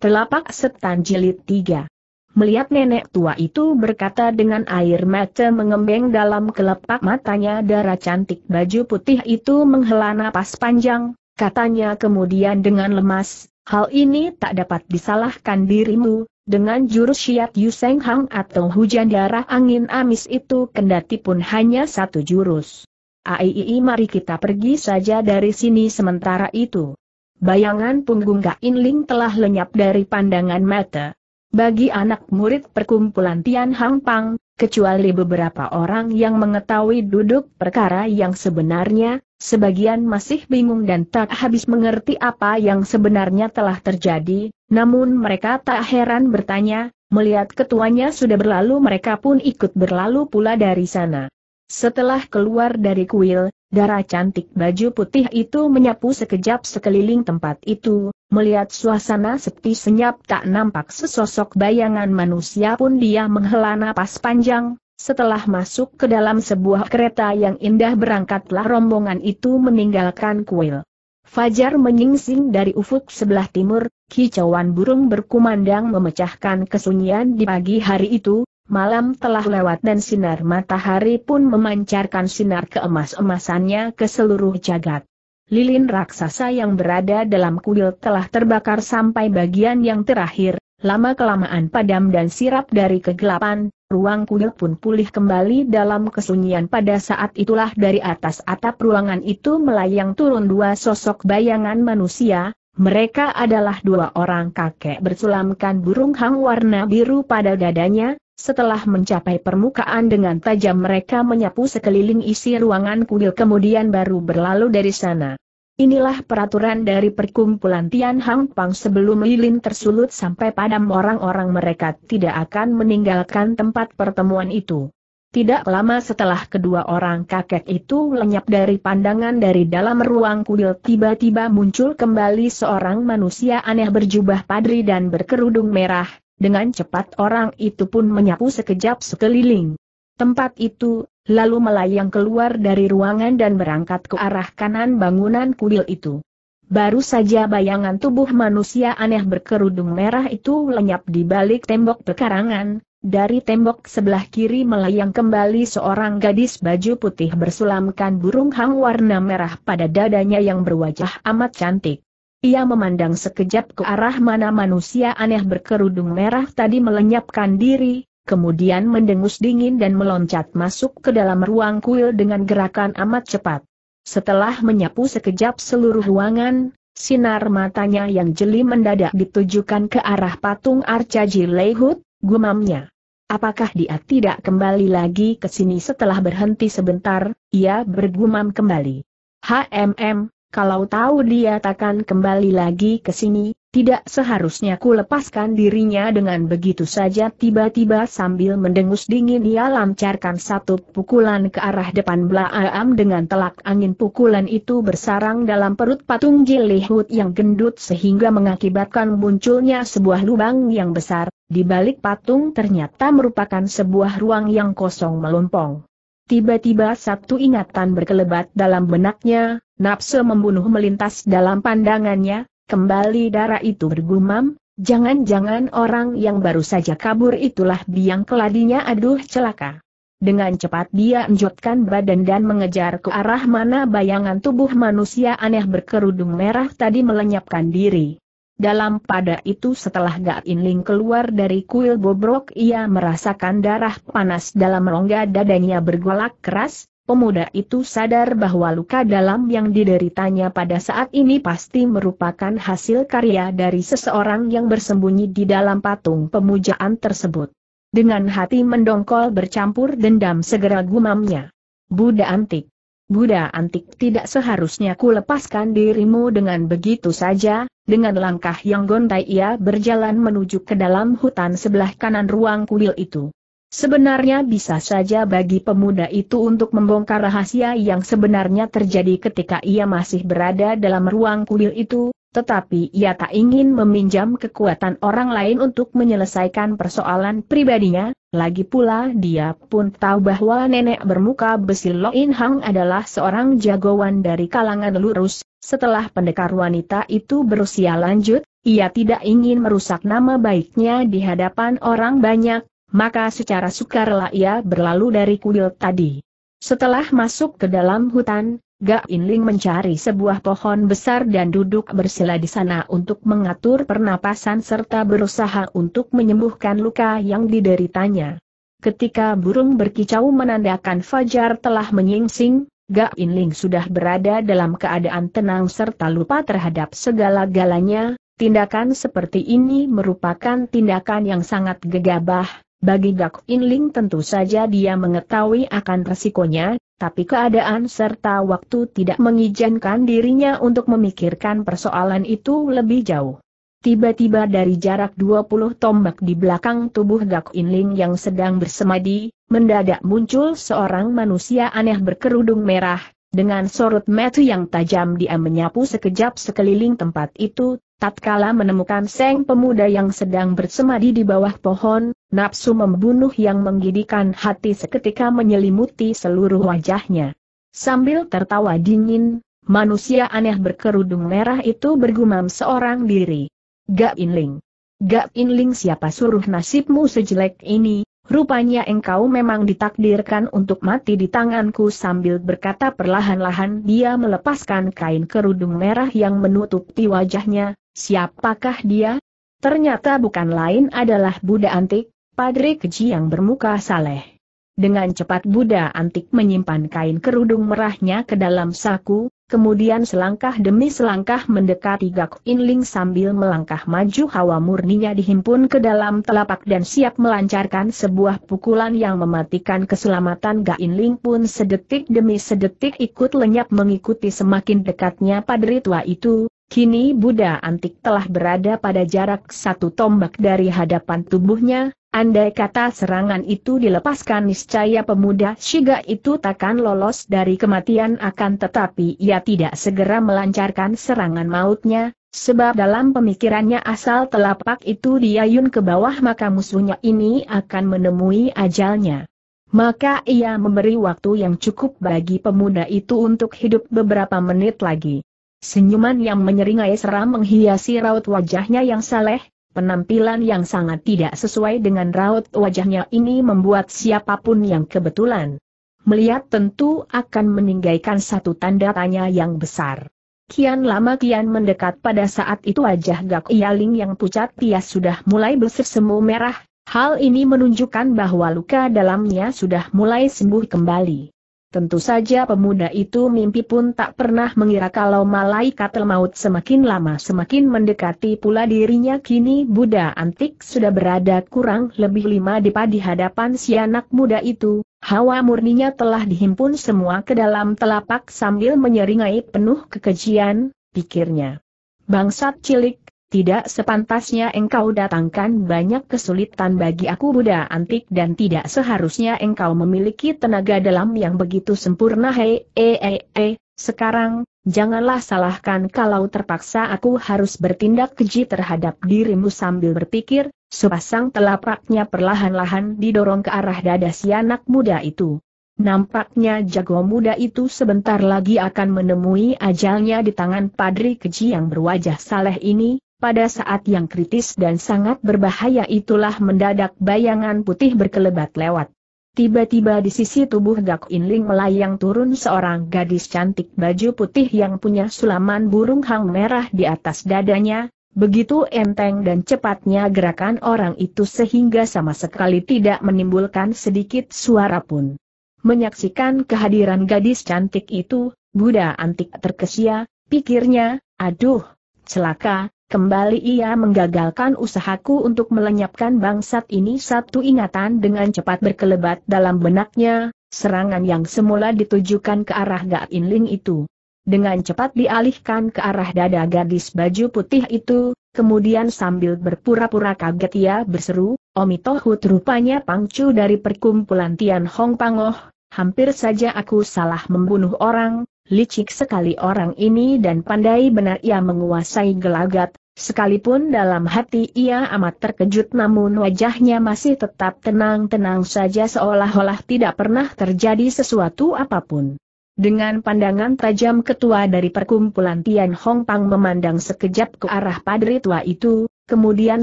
Telapak Setan Jilid tiga. Melihat nenek tua itu berkata dengan air mata mengembeng dalam kelepak matanya darah cantik baju putih itu menghela napas panjang, katanya kemudian dengan lemas, hal ini tak dapat disalahkan dirimu, dengan jurus syiat Yuseng Hang atau hujan darah angin amis itu kendati pun hanya satu jurus. Aii mari kita pergi saja dari sini sementara itu bayangan punggung Kak Inling telah lenyap dari pandangan mata. Bagi anak murid perkumpulan Tian Hang Pang, kecuali beberapa orang yang mengetahui duduk perkara yang sebenarnya, sebagian masih bingung dan tak habis mengerti apa yang sebenarnya telah terjadi, namun mereka tak heran bertanya, melihat ketuanya sudah berlalu mereka pun ikut berlalu pula dari sana. Setelah keluar dari kuil, Darah cantik baju putih itu menyapu sekejap sekeliling tempat itu, melihat suasana sepi senyap tak nampak sesosok bayangan manusia pun dia menghela napas panjang, setelah masuk ke dalam sebuah kereta yang indah berangkatlah rombongan itu meninggalkan kuil. Fajar menyingsing dari ufuk sebelah timur, kicauan burung berkumandang memecahkan kesunyian di pagi hari itu, Malam telah lewat dan sinar matahari pun memancarkan sinar keemas-emasannya ke seluruh jagat. Lilin raksasa yang berada dalam kuil telah terbakar sampai bagian yang terakhir, lama-kelamaan padam dan sirap dari kegelapan, ruang kuil pun pulih kembali dalam kesunyian pada saat itulah dari atas atap ruangan itu melayang turun dua sosok bayangan manusia, mereka adalah dua orang kakek bersulamkan burung hang warna biru pada dadanya, setelah mencapai permukaan dengan tajam mereka menyapu sekeliling isi ruangan kuil kemudian baru berlalu dari sana. Inilah peraturan dari perkumpulan Tian Hang Pang sebelum lilin tersulut sampai padam orang-orang mereka tidak akan meninggalkan tempat pertemuan itu. Tidak lama setelah kedua orang kakek itu lenyap dari pandangan dari dalam ruang kuil tiba-tiba muncul kembali seorang manusia aneh berjubah padri dan berkerudung merah, dengan cepat orang itu pun menyapu sekejap sekeliling tempat itu, lalu melayang keluar dari ruangan dan berangkat ke arah kanan bangunan kuil itu. Baru saja bayangan tubuh manusia aneh berkerudung merah itu lenyap di balik tembok pekarangan, dari tembok sebelah kiri melayang kembali seorang gadis baju putih bersulamkan burung hang warna merah pada dadanya yang berwajah amat cantik. Ia memandang sekejap ke arah mana manusia aneh berkerudung merah tadi melenyapkan diri, kemudian mendengus dingin dan meloncat masuk ke dalam ruang kuil dengan gerakan amat cepat. Setelah menyapu sekejap seluruh ruangan, sinar matanya yang jeli mendadak ditujukan ke arah patung Arcaji Lehut, gumamnya. Apakah dia tidak kembali lagi ke sini setelah berhenti sebentar, ia bergumam kembali. HMM, kalau tahu dia takkan kembali lagi ke sini, tidak seharusnya ku lepaskan dirinya dengan begitu saja tiba-tiba sambil mendengus dingin ia lancarkan satu pukulan ke arah depan belakang dengan telak angin pukulan itu bersarang dalam perut patung Jilihut yang gendut sehingga mengakibatkan munculnya sebuah lubang yang besar, di balik patung ternyata merupakan sebuah ruang yang kosong melompong. Tiba-tiba satu ingatan berkelebat dalam benaknya, Nafsu membunuh melintas dalam pandangannya, kembali darah itu bergumam, jangan-jangan orang yang baru saja kabur itulah biang keladinya aduh celaka. Dengan cepat dia enjotkan badan dan mengejar ke arah mana bayangan tubuh manusia aneh berkerudung merah tadi melenyapkan diri. Dalam pada itu setelah gak Inling keluar dari kuil bobrok ia merasakan darah panas dalam rongga dadanya bergolak keras, pemuda itu sadar bahwa luka dalam yang dideritanya pada saat ini pasti merupakan hasil karya dari seseorang yang bersembunyi di dalam patung pemujaan tersebut. Dengan hati mendongkol bercampur dendam segera gumamnya. Buddha antik. Buddha antik tidak seharusnya ku lepaskan dirimu dengan begitu saja, dengan langkah yang gontai ia berjalan menuju ke dalam hutan sebelah kanan ruang kuil itu. Sebenarnya bisa saja bagi pemuda itu untuk membongkar rahasia yang sebenarnya terjadi ketika ia masih berada dalam ruang kuil itu, tetapi ia tak ingin meminjam kekuatan orang lain untuk menyelesaikan persoalan pribadinya, lagi pula dia pun tahu bahwa nenek bermuka besi Lo In Hang adalah seorang jagoan dari kalangan lurus, setelah pendekar wanita itu berusia lanjut, ia tidak ingin merusak nama baiknya di hadapan orang banyak, maka secara sukarela ia berlalu dari kuil tadi. Setelah masuk ke dalam hutan, Ga Inling mencari sebuah pohon besar dan duduk bersila di sana untuk mengatur pernapasan serta berusaha untuk menyembuhkan luka yang dideritanya. Ketika burung berkicau menandakan fajar telah menyingsing, Ga Inling sudah berada dalam keadaan tenang serta lupa terhadap segala galanya, tindakan seperti ini merupakan tindakan yang sangat gegabah, bagi Gak In Inling tentu saja dia mengetahui akan resikonya, tapi keadaan serta waktu tidak mengizinkan dirinya untuk memikirkan persoalan itu lebih jauh. Tiba-tiba dari jarak 20 tombak di belakang tubuh Gak In Inling yang sedang bersemadi, mendadak muncul seorang manusia aneh berkerudung merah, dengan sorot mata yang tajam dia menyapu sekejap sekeliling tempat itu, Tatkala menemukan Seng pemuda yang sedang bersemadi di bawah pohon, nafsu membunuh yang menggidikan hati seketika menyelimuti seluruh wajahnya. Sambil tertawa dingin, manusia aneh berkerudung merah itu bergumam seorang diri. Gak Inling. Gak Inling siapa suruh nasibmu sejelek ini, rupanya engkau memang ditakdirkan untuk mati di tanganku sambil berkata perlahan-lahan dia melepaskan kain kerudung merah yang menutupi wajahnya, Siapakah dia? Ternyata bukan lain adalah Buddha antik, Padre Keji yang bermuka saleh. Dengan cepat Buddha antik menyimpan kain kerudung merahnya ke dalam saku, kemudian selangkah demi selangkah mendekati Gak Inling sambil melangkah maju hawa murninya dihimpun ke dalam telapak dan siap melancarkan sebuah pukulan yang mematikan keselamatan Gak Inling pun sedetik demi sedetik ikut lenyap mengikuti semakin dekatnya padri tua itu, Kini Buddha antik telah berada pada jarak satu tombak dari hadapan tubuhnya, andai kata serangan itu dilepaskan niscaya pemuda Shiga itu takkan lolos dari kematian akan tetapi ia tidak segera melancarkan serangan mautnya, sebab dalam pemikirannya asal telapak itu diayun ke bawah maka musuhnya ini akan menemui ajalnya. Maka ia memberi waktu yang cukup bagi pemuda itu untuk hidup beberapa menit lagi. Senyuman yang menyeringai seram menghiasi raut wajahnya yang saleh, penampilan yang sangat tidak sesuai dengan raut wajahnya ini membuat siapapun yang kebetulan melihat tentu akan meninggalkan satu tanda tanya yang besar. Kian lama kian mendekat pada saat itu wajah Gak Yaling yang pucat dia sudah mulai bersesemu merah, hal ini menunjukkan bahwa luka dalamnya sudah mulai sembuh kembali. Tentu saja pemuda itu mimpi pun tak pernah mengira kalau malaikat maut semakin lama semakin mendekati pula dirinya kini Buddha antik sudah berada kurang lebih lima depa di hadapan si anak muda itu, hawa murninya telah dihimpun semua ke dalam telapak sambil menyeringai penuh kekejian, pikirnya. Bangsat cilik, tidak sepantasnya engkau datangkan banyak kesulitan bagi aku Buddha antik dan tidak seharusnya engkau memiliki tenaga dalam yang begitu sempurna hei, eh, eh, eh, sekarang, janganlah salahkan kalau terpaksa aku harus bertindak keji terhadap dirimu sambil berpikir, sepasang telapaknya perlahan-lahan didorong ke arah dada si anak muda itu. Nampaknya jago muda itu sebentar lagi akan menemui ajalnya di tangan padri keji yang berwajah saleh ini, pada saat yang kritis dan sangat berbahaya itulah mendadak bayangan putih berkelebat lewat. Tiba-tiba di sisi tubuh Gak Inling melayang turun seorang gadis cantik baju putih yang punya sulaman burung hang merah di atas dadanya, begitu enteng dan cepatnya gerakan orang itu sehingga sama sekali tidak menimbulkan sedikit suara pun. Menyaksikan kehadiran gadis cantik itu, Buddha antik terkesia, pikirnya, aduh, celaka, Kembali ia menggagalkan usahaku untuk melenyapkan bangsat ini satu ingatan dengan cepat berkelebat dalam benaknya, serangan yang semula ditujukan ke arah Gak Inling itu. Dengan cepat dialihkan ke arah dada gadis baju putih itu, kemudian sambil berpura-pura kaget ia berseru, Omitohut rupanya pangcu dari perkumpulan Tian Hong Pangoh, hampir saja aku salah membunuh orang, licik sekali orang ini dan pandai benar ia menguasai gelagat, Sekalipun dalam hati ia amat terkejut namun wajahnya masih tetap tenang-tenang saja seolah-olah tidak pernah terjadi sesuatu apapun. Dengan pandangan tajam ketua dari perkumpulan Tian Hong Pang memandang sekejap ke arah padri tua itu, kemudian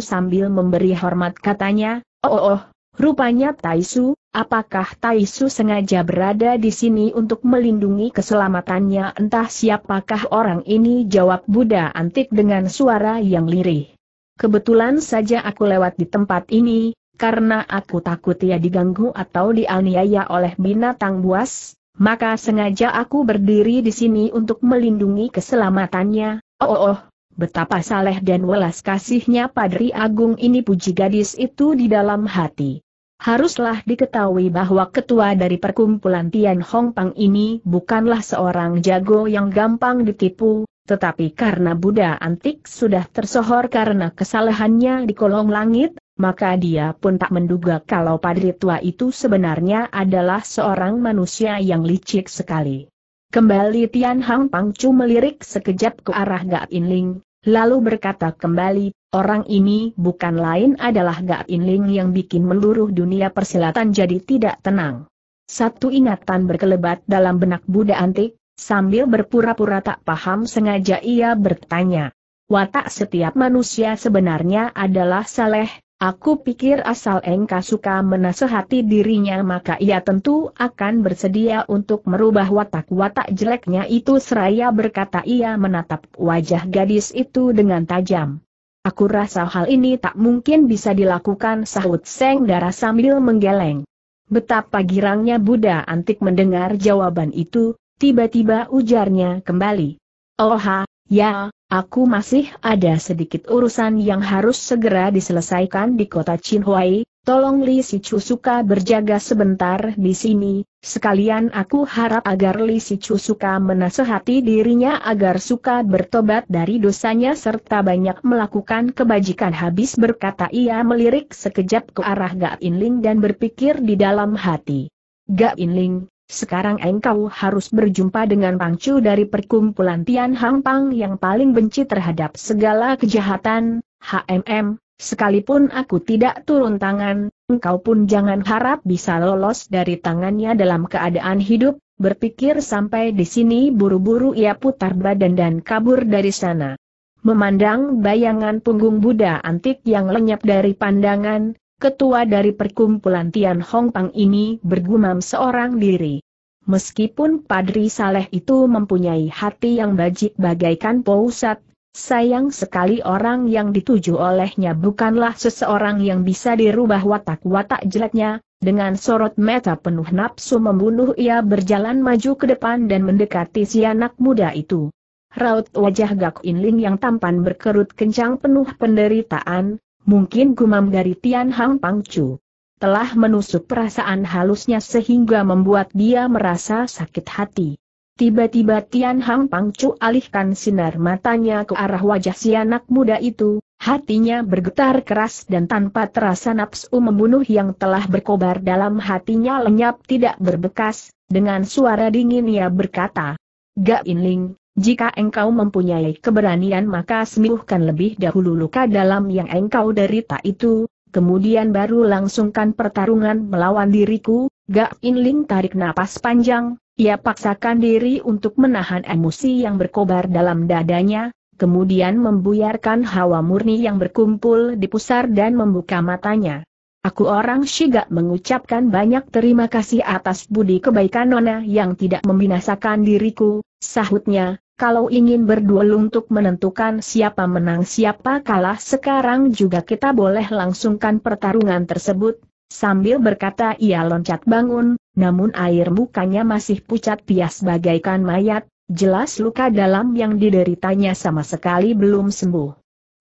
sambil memberi hormat katanya, Oh oh oh, Rupanya Taisu, apakah Taisu sengaja berada di sini untuk melindungi keselamatannya entah siapakah orang ini jawab Buddha antik dengan suara yang lirih. Kebetulan saja aku lewat di tempat ini, karena aku takut ia diganggu atau dianiaya oleh binatang buas, maka sengaja aku berdiri di sini untuk melindungi keselamatannya, oh oh, oh betapa saleh dan welas kasihnya Padri Agung ini puji gadis itu di dalam hati. Haruslah diketahui bahwa ketua dari perkumpulan Tian Hong Pang ini bukanlah seorang jago yang gampang ditipu, tetapi karena Buddha antik sudah tersohor karena kesalahannya di kolong langit, maka dia pun tak menduga kalau padri tua itu sebenarnya adalah seorang manusia yang licik sekali. Kembali Tian Hong Pang Chu melirik sekejap ke arah In Ling, lalu berkata kembali, Orang ini bukan lain adalah Gak Inling yang bikin meluruh dunia persilatan jadi tidak tenang. Satu ingatan berkelebat dalam benak Buddha antik, sambil berpura-pura tak paham sengaja ia bertanya. Watak setiap manusia sebenarnya adalah saleh, aku pikir asal engkau suka menasehati dirinya maka ia tentu akan bersedia untuk merubah watak-watak jeleknya itu seraya berkata ia menatap wajah gadis itu dengan tajam. Aku rasa hal ini tak mungkin bisa dilakukan sahut Seng Dara sambil menggeleng. Betapa girangnya Buddha antik mendengar jawaban itu, tiba-tiba ujarnya kembali. Oha, oh ya, aku masih ada sedikit urusan yang harus segera diselesaikan di kota Chinhuai, Tolong Li Si Suka berjaga sebentar di sini, sekalian aku harap agar Li Si Suka menasehati dirinya agar suka bertobat dari dosanya serta banyak melakukan kebajikan habis berkata ia melirik sekejap ke arah Gak Inling dan berpikir di dalam hati. Gak Inling, sekarang engkau harus berjumpa dengan Pangcu dari perkumpulan Tian Hang Pang yang paling benci terhadap segala kejahatan, HMM, Sekalipun aku tidak turun tangan, engkau pun jangan harap bisa lolos dari tangannya dalam keadaan hidup, berpikir sampai di sini buru-buru ia putar badan dan kabur dari sana. Memandang bayangan punggung Buddha antik yang lenyap dari pandangan, ketua dari perkumpulan Tian Hong Pang ini bergumam seorang diri. Meskipun Padri Saleh itu mempunyai hati yang bajik bagaikan pousat, Sayang sekali orang yang dituju olehnya bukanlah seseorang yang bisa dirubah watak-watak jeleknya, dengan sorot mata penuh nafsu membunuh ia berjalan maju ke depan dan mendekati si anak muda itu. Raut wajah Gak Inling yang tampan berkerut kencang penuh penderitaan, mungkin gumam dari Tian Hang Pangcu. Telah menusuk perasaan halusnya sehingga membuat dia merasa sakit hati. Tiba-tiba Tian Hang Pangcu alihkan sinar matanya ke arah wajah si anak muda itu, hatinya bergetar keras dan tanpa terasa nafsu membunuh yang telah berkobar dalam hatinya lenyap tidak berbekas, dengan suara dingin ia berkata, Gak Inling, jika engkau mempunyai keberanian maka sembuhkan lebih dahulu luka dalam yang engkau derita itu, kemudian baru langsungkan pertarungan melawan diriku, Gak Inling tarik napas panjang, ia paksakan diri untuk menahan emosi yang berkobar dalam dadanya, kemudian membuyarkan hawa murni yang berkumpul di pusar dan membuka matanya. Aku orang Shiga mengucapkan banyak terima kasih atas budi kebaikan Nona yang tidak membinasakan diriku, sahutnya, kalau ingin berduel untuk menentukan siapa menang siapa kalah sekarang juga kita boleh langsungkan pertarungan tersebut, Sambil berkata ia loncat bangun, namun air mukanya masih pucat pias bagaikan mayat, jelas luka dalam yang dideritanya sama sekali belum sembuh.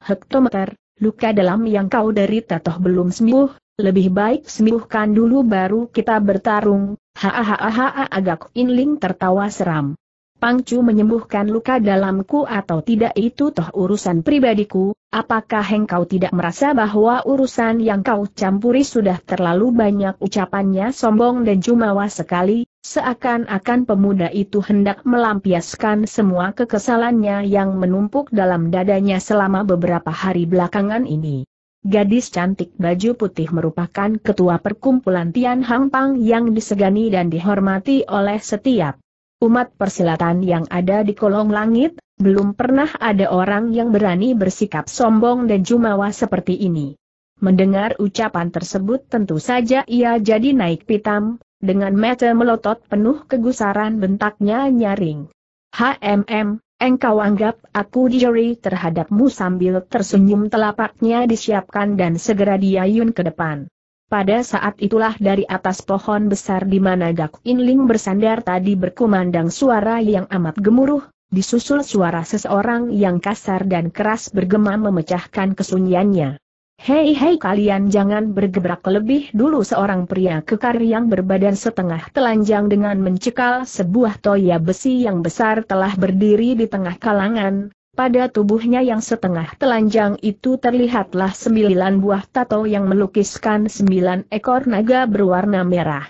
Hektometer, luka dalam yang kau derita toh belum sembuh, lebih baik sembuhkan dulu baru kita bertarung, hahaha agak inling tertawa seram. Pangcu menyembuhkan luka dalamku atau tidak itu toh urusan pribadiku, apakah engkau tidak merasa bahwa urusan yang kau campuri sudah terlalu banyak ucapannya sombong dan jumawa sekali, seakan-akan pemuda itu hendak melampiaskan semua kekesalannya yang menumpuk dalam dadanya selama beberapa hari belakangan ini. Gadis cantik baju putih merupakan ketua perkumpulan Tian Hang Pang yang disegani dan dihormati oleh setiap Umat persilatan yang ada di kolong langit, belum pernah ada orang yang berani bersikap sombong dan jumawa seperti ini. Mendengar ucapan tersebut tentu saja ia jadi naik pitam, dengan mata melotot penuh kegusaran bentaknya nyaring. HMM, engkau anggap aku dijeri terhadapmu sambil tersenyum telapaknya disiapkan dan segera diayun ke depan. Pada saat itulah dari atas pohon besar di mana Gak Inling bersandar tadi berkumandang suara yang amat gemuruh, disusul suara seseorang yang kasar dan keras bergema memecahkan kesunyiannya. Hei hei kalian jangan bergebrak lebih dulu seorang pria kekar yang berbadan setengah telanjang dengan mencekal sebuah toya besi yang besar telah berdiri di tengah kalangan, pada tubuhnya yang setengah telanjang itu terlihatlah sembilan buah tato yang melukiskan sembilan ekor naga berwarna merah.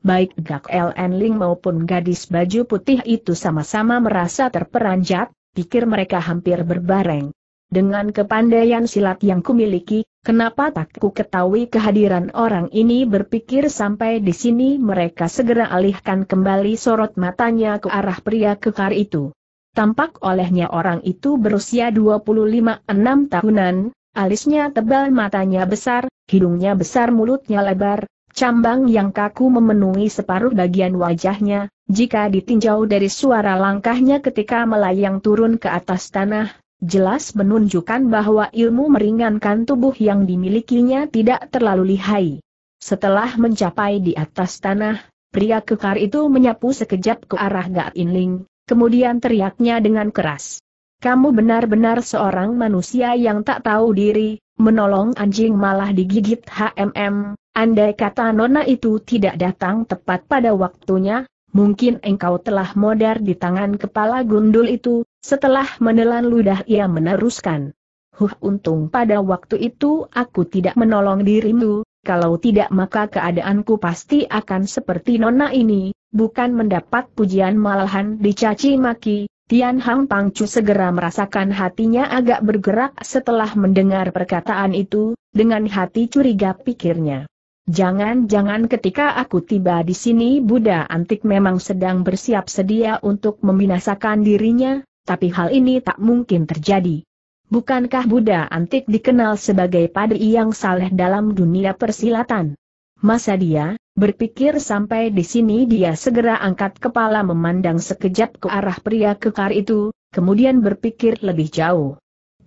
Baik Gak LN Ling maupun gadis baju putih itu sama-sama merasa terperanjat, pikir mereka hampir berbareng. Dengan kepandaian silat yang kumiliki, kenapa tak ku ketahui kehadiran orang ini berpikir sampai di sini mereka segera alihkan kembali sorot matanya ke arah pria kekar itu. Tampak olehnya orang itu berusia 25-6 tahunan, alisnya tebal matanya besar, hidungnya besar mulutnya lebar, cambang yang kaku memenuhi separuh bagian wajahnya, jika ditinjau dari suara langkahnya ketika melayang turun ke atas tanah, jelas menunjukkan bahwa ilmu meringankan tubuh yang dimilikinya tidak terlalu lihai. Setelah mencapai di atas tanah, pria kekar itu menyapu sekejap ke arah Gak Inling, Kemudian teriaknya dengan keras. Kamu benar-benar seorang manusia yang tak tahu diri, menolong anjing malah digigit HMM, andai kata nona itu tidak datang tepat pada waktunya, mungkin engkau telah modar di tangan kepala gundul itu, setelah menelan ludah ia meneruskan. Huh untung pada waktu itu aku tidak menolong dirimu, kalau tidak maka keadaanku pasti akan seperti nona ini, bukan mendapat pujian malahan dicaci maki, Tian Hang Pangcu segera merasakan hatinya agak bergerak setelah mendengar perkataan itu, dengan hati curiga pikirnya. Jangan-jangan ketika aku tiba di sini Buddha antik memang sedang bersiap sedia untuk membinasakan dirinya, tapi hal ini tak mungkin terjadi. Bukankah Buddha antik dikenal sebagai padri yang saleh dalam dunia persilatan? Masa dia, Berpikir sampai di sini dia segera angkat kepala memandang sekejap ke arah pria kekar itu, kemudian berpikir lebih jauh.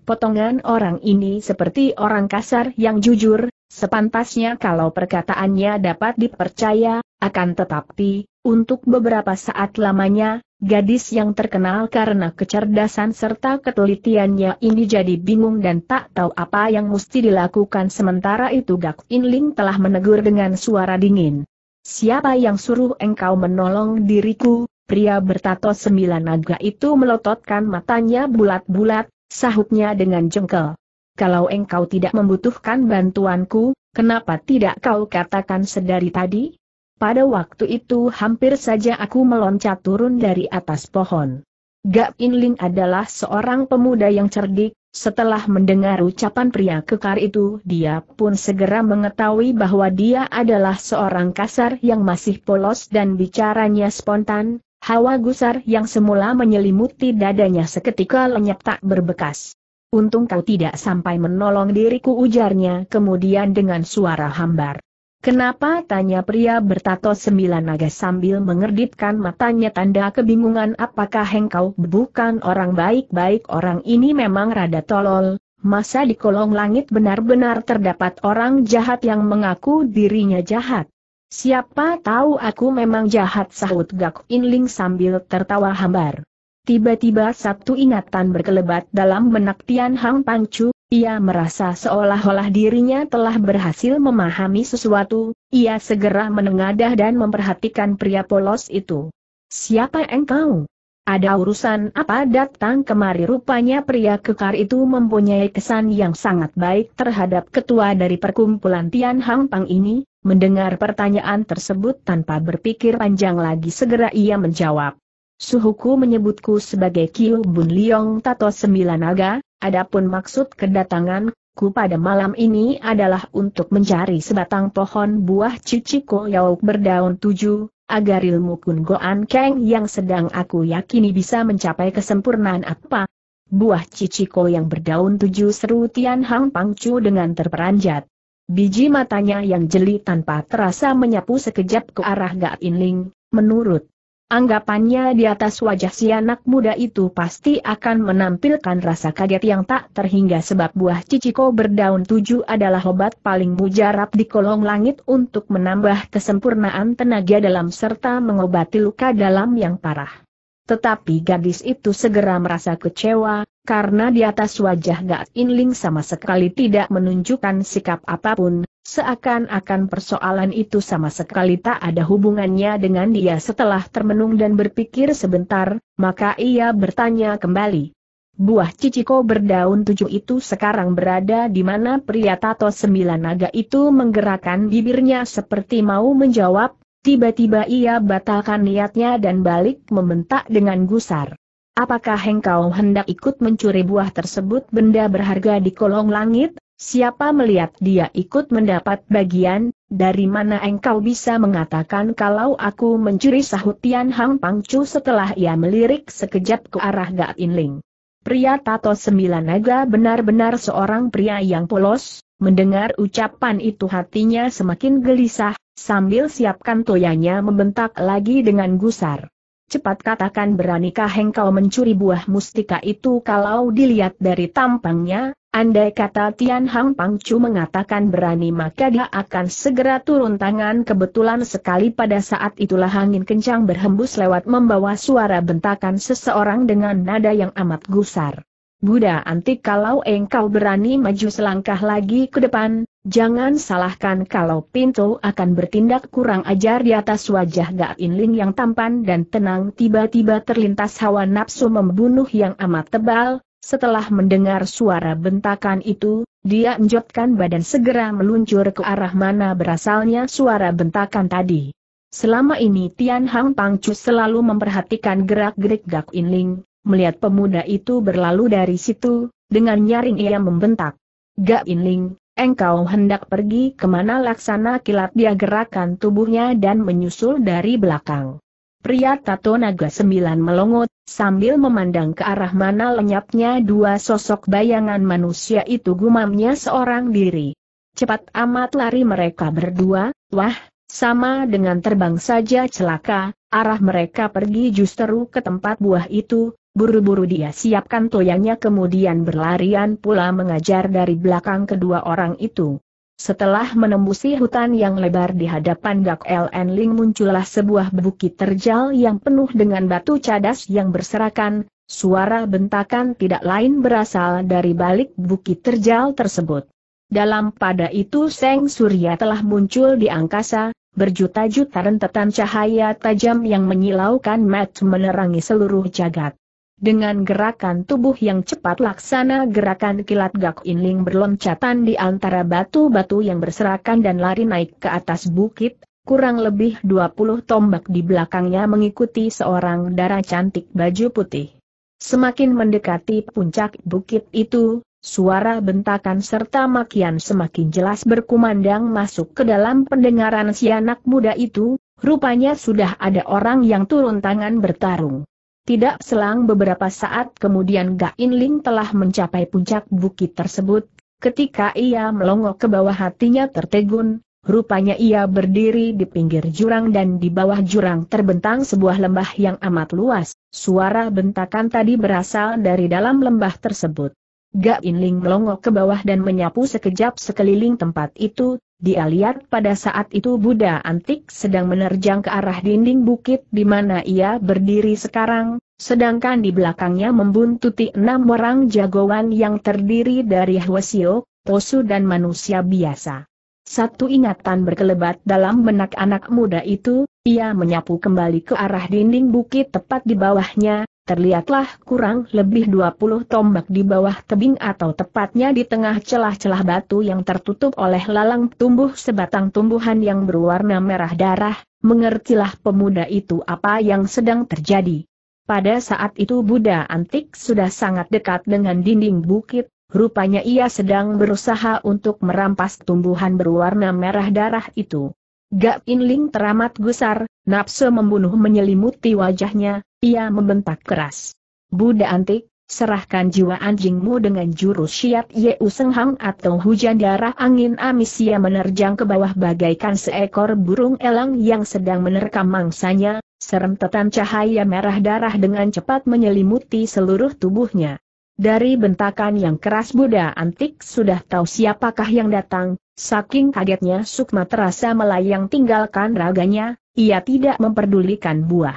Potongan orang ini seperti orang kasar yang jujur, sepantasnya kalau perkataannya dapat dipercaya, akan tetapi, untuk beberapa saat lamanya, Gadis yang terkenal karena kecerdasan serta ketelitiannya ini jadi bingung dan tak tahu apa yang mesti dilakukan sementara itu Gak Inling telah menegur dengan suara dingin. Siapa yang suruh engkau menolong diriku? Pria bertato sembilan naga itu melototkan matanya bulat-bulat, sahutnya dengan jengkel. Kalau engkau tidak membutuhkan bantuanku, kenapa tidak kau katakan sedari tadi? Pada waktu itu hampir saja aku meloncat turun dari atas pohon. Gak Inling adalah seorang pemuda yang cerdik, setelah mendengar ucapan pria kekar itu dia pun segera mengetahui bahwa dia adalah seorang kasar yang masih polos dan bicaranya spontan, hawa gusar yang semula menyelimuti dadanya seketika lenyap tak berbekas. Untung kau tidak sampai menolong diriku ujarnya kemudian dengan suara hambar. Kenapa tanya pria bertato sembilan naga sambil mengerditkan matanya tanda kebingungan apakah engkau bukan orang baik-baik orang ini memang rada tolol, masa di kolong langit benar-benar terdapat orang jahat yang mengaku dirinya jahat. Siapa tahu aku memang jahat sahut Gak Inling sambil tertawa hambar. Tiba-tiba satu ingatan berkelebat dalam benak Tian Hang pangcu. Ia merasa seolah-olah dirinya telah berhasil memahami sesuatu, ia segera menengadah dan memperhatikan pria polos itu. Siapa engkau? Ada urusan apa datang kemari rupanya pria kekar itu mempunyai kesan yang sangat baik terhadap ketua dari perkumpulan Tian Hang Pang ini, mendengar pertanyaan tersebut tanpa berpikir panjang lagi segera ia menjawab. Suhuku menyebutku sebagai Kiu Bun Liong Tato Sembilan Naga, adapun maksud kedatanganku pada malam ini adalah untuk mencari sebatang pohon buah ciciko yauk berdaun tujuh, agar ilmu kun goan keng yang sedang aku yakini bisa mencapai kesempurnaan apa. Buah ciciko yang berdaun tujuh seru Tian Hang Pangcu dengan terperanjat. Biji matanya yang jeli tanpa terasa menyapu sekejap ke arah Gak Inling, menurut Anggapannya di atas wajah si anak muda itu pasti akan menampilkan rasa kaget yang tak terhingga sebab buah ciciko berdaun tujuh adalah obat paling mujarab di kolong langit untuk menambah kesempurnaan tenaga dalam serta mengobati luka dalam yang parah. Tetapi gadis itu segera merasa kecewa, karena di atas wajah Gak Inling sama sekali tidak menunjukkan sikap apapun, Seakan-akan persoalan itu sama sekali tak ada hubungannya dengan dia setelah termenung dan berpikir sebentar, maka ia bertanya kembali. Buah ciciko berdaun tujuh itu sekarang berada di mana pria tato sembilan naga itu menggerakkan bibirnya seperti mau menjawab, tiba-tiba ia batalkan niatnya dan balik membentak dengan gusar. Apakah engkau hendak ikut mencuri buah tersebut benda berharga di kolong langit, Siapa melihat dia ikut mendapat bagian, dari mana engkau bisa mengatakan kalau aku mencuri sahut Tian Hang Pangcu setelah ia melirik sekejap ke arah Gak Inling. Pria tato sembilan naga benar-benar seorang pria yang polos, mendengar ucapan itu hatinya semakin gelisah, sambil siapkan toyanya membentak lagi dengan gusar. Cepat katakan beranikah engkau mencuri buah mustika itu kalau dilihat dari tampangnya, andai kata Tian Hang Pangcu mengatakan berani maka dia akan segera turun tangan kebetulan sekali pada saat itulah angin kencang berhembus lewat membawa suara bentakan seseorang dengan nada yang amat gusar. Buddha antik kalau engkau berani maju selangkah lagi ke depan, Jangan salahkan kalau Pinto akan bertindak kurang ajar di atas wajah Gak Inling yang tampan dan tenang tiba-tiba terlintas hawa nafsu membunuh yang amat tebal, setelah mendengar suara bentakan itu, dia enjotkan badan segera meluncur ke arah mana berasalnya suara bentakan tadi. Selama ini Tian Hang Pangcu selalu memperhatikan gerak-gerik Gak Inling, melihat pemuda itu berlalu dari situ, dengan nyaring ia membentak. Gak Inling, Engkau hendak pergi kemana laksana kilat dia gerakan tubuhnya dan menyusul dari belakang. Pria tato naga sembilan melongot, sambil memandang ke arah mana lenyapnya dua sosok bayangan manusia itu gumamnya seorang diri. Cepat amat lari mereka berdua, wah, sama dengan terbang saja celaka, arah mereka pergi justru ke tempat buah itu, Buru-buru dia siapkan toyangnya kemudian berlarian pula mengajar dari belakang kedua orang itu. Setelah menembusi hutan yang lebar di hadapan Gak LN Ling muncullah sebuah bukit terjal yang penuh dengan batu cadas yang berserakan, suara bentakan tidak lain berasal dari balik bukit terjal tersebut. Dalam pada itu Seng Surya telah muncul di angkasa, berjuta-juta rentetan cahaya tajam yang menyilaukan mat menerangi seluruh jagat. Dengan gerakan tubuh yang cepat laksana gerakan kilat Gak Inling berloncatan di antara batu-batu yang berserakan dan lari naik ke atas bukit, kurang lebih 20 tombak di belakangnya mengikuti seorang darah cantik baju putih. Semakin mendekati puncak bukit itu, suara bentakan serta makian semakin jelas berkumandang masuk ke dalam pendengaran si anak muda itu, rupanya sudah ada orang yang turun tangan bertarung. Tidak selang beberapa saat kemudian Gain Ling telah mencapai puncak bukit tersebut, ketika ia melongok ke bawah hatinya tertegun, rupanya ia berdiri di pinggir jurang dan di bawah jurang terbentang sebuah lembah yang amat luas, suara bentakan tadi berasal dari dalam lembah tersebut. Gain Ling melongok ke bawah dan menyapu sekejap sekeliling tempat itu, dia lihat pada saat itu Buddha antik sedang menerjang ke arah dinding bukit di mana ia berdiri sekarang, sedangkan di belakangnya membuntuti enam orang jagoan yang terdiri dari Hwasio, Posu dan manusia biasa. Satu ingatan berkelebat dalam benak anak muda itu, ia menyapu kembali ke arah dinding bukit tepat di bawahnya, terlihatlah kurang lebih 20 tombak di bawah tebing atau tepatnya di tengah celah-celah batu yang tertutup oleh lalang tumbuh sebatang tumbuhan yang berwarna merah darah, mengertilah pemuda itu apa yang sedang terjadi. Pada saat itu Buddha antik sudah sangat dekat dengan dinding bukit, rupanya ia sedang berusaha untuk merampas tumbuhan berwarna merah darah itu. Gak Inling teramat gusar, nafsu membunuh menyelimuti wajahnya, ia membentak keras. Buddha antik, serahkan jiwa anjingmu dengan jurus syiat Ye Usenghang atau hujan darah angin amis ia menerjang ke bawah bagaikan seekor burung elang yang sedang menerkam mangsanya, Serem tetan cahaya merah darah dengan cepat menyelimuti seluruh tubuhnya. Dari bentakan yang keras Buddha antik sudah tahu siapakah yang datang, Saking kagetnya Sukma terasa melayang tinggalkan raganya, ia tidak memperdulikan buah.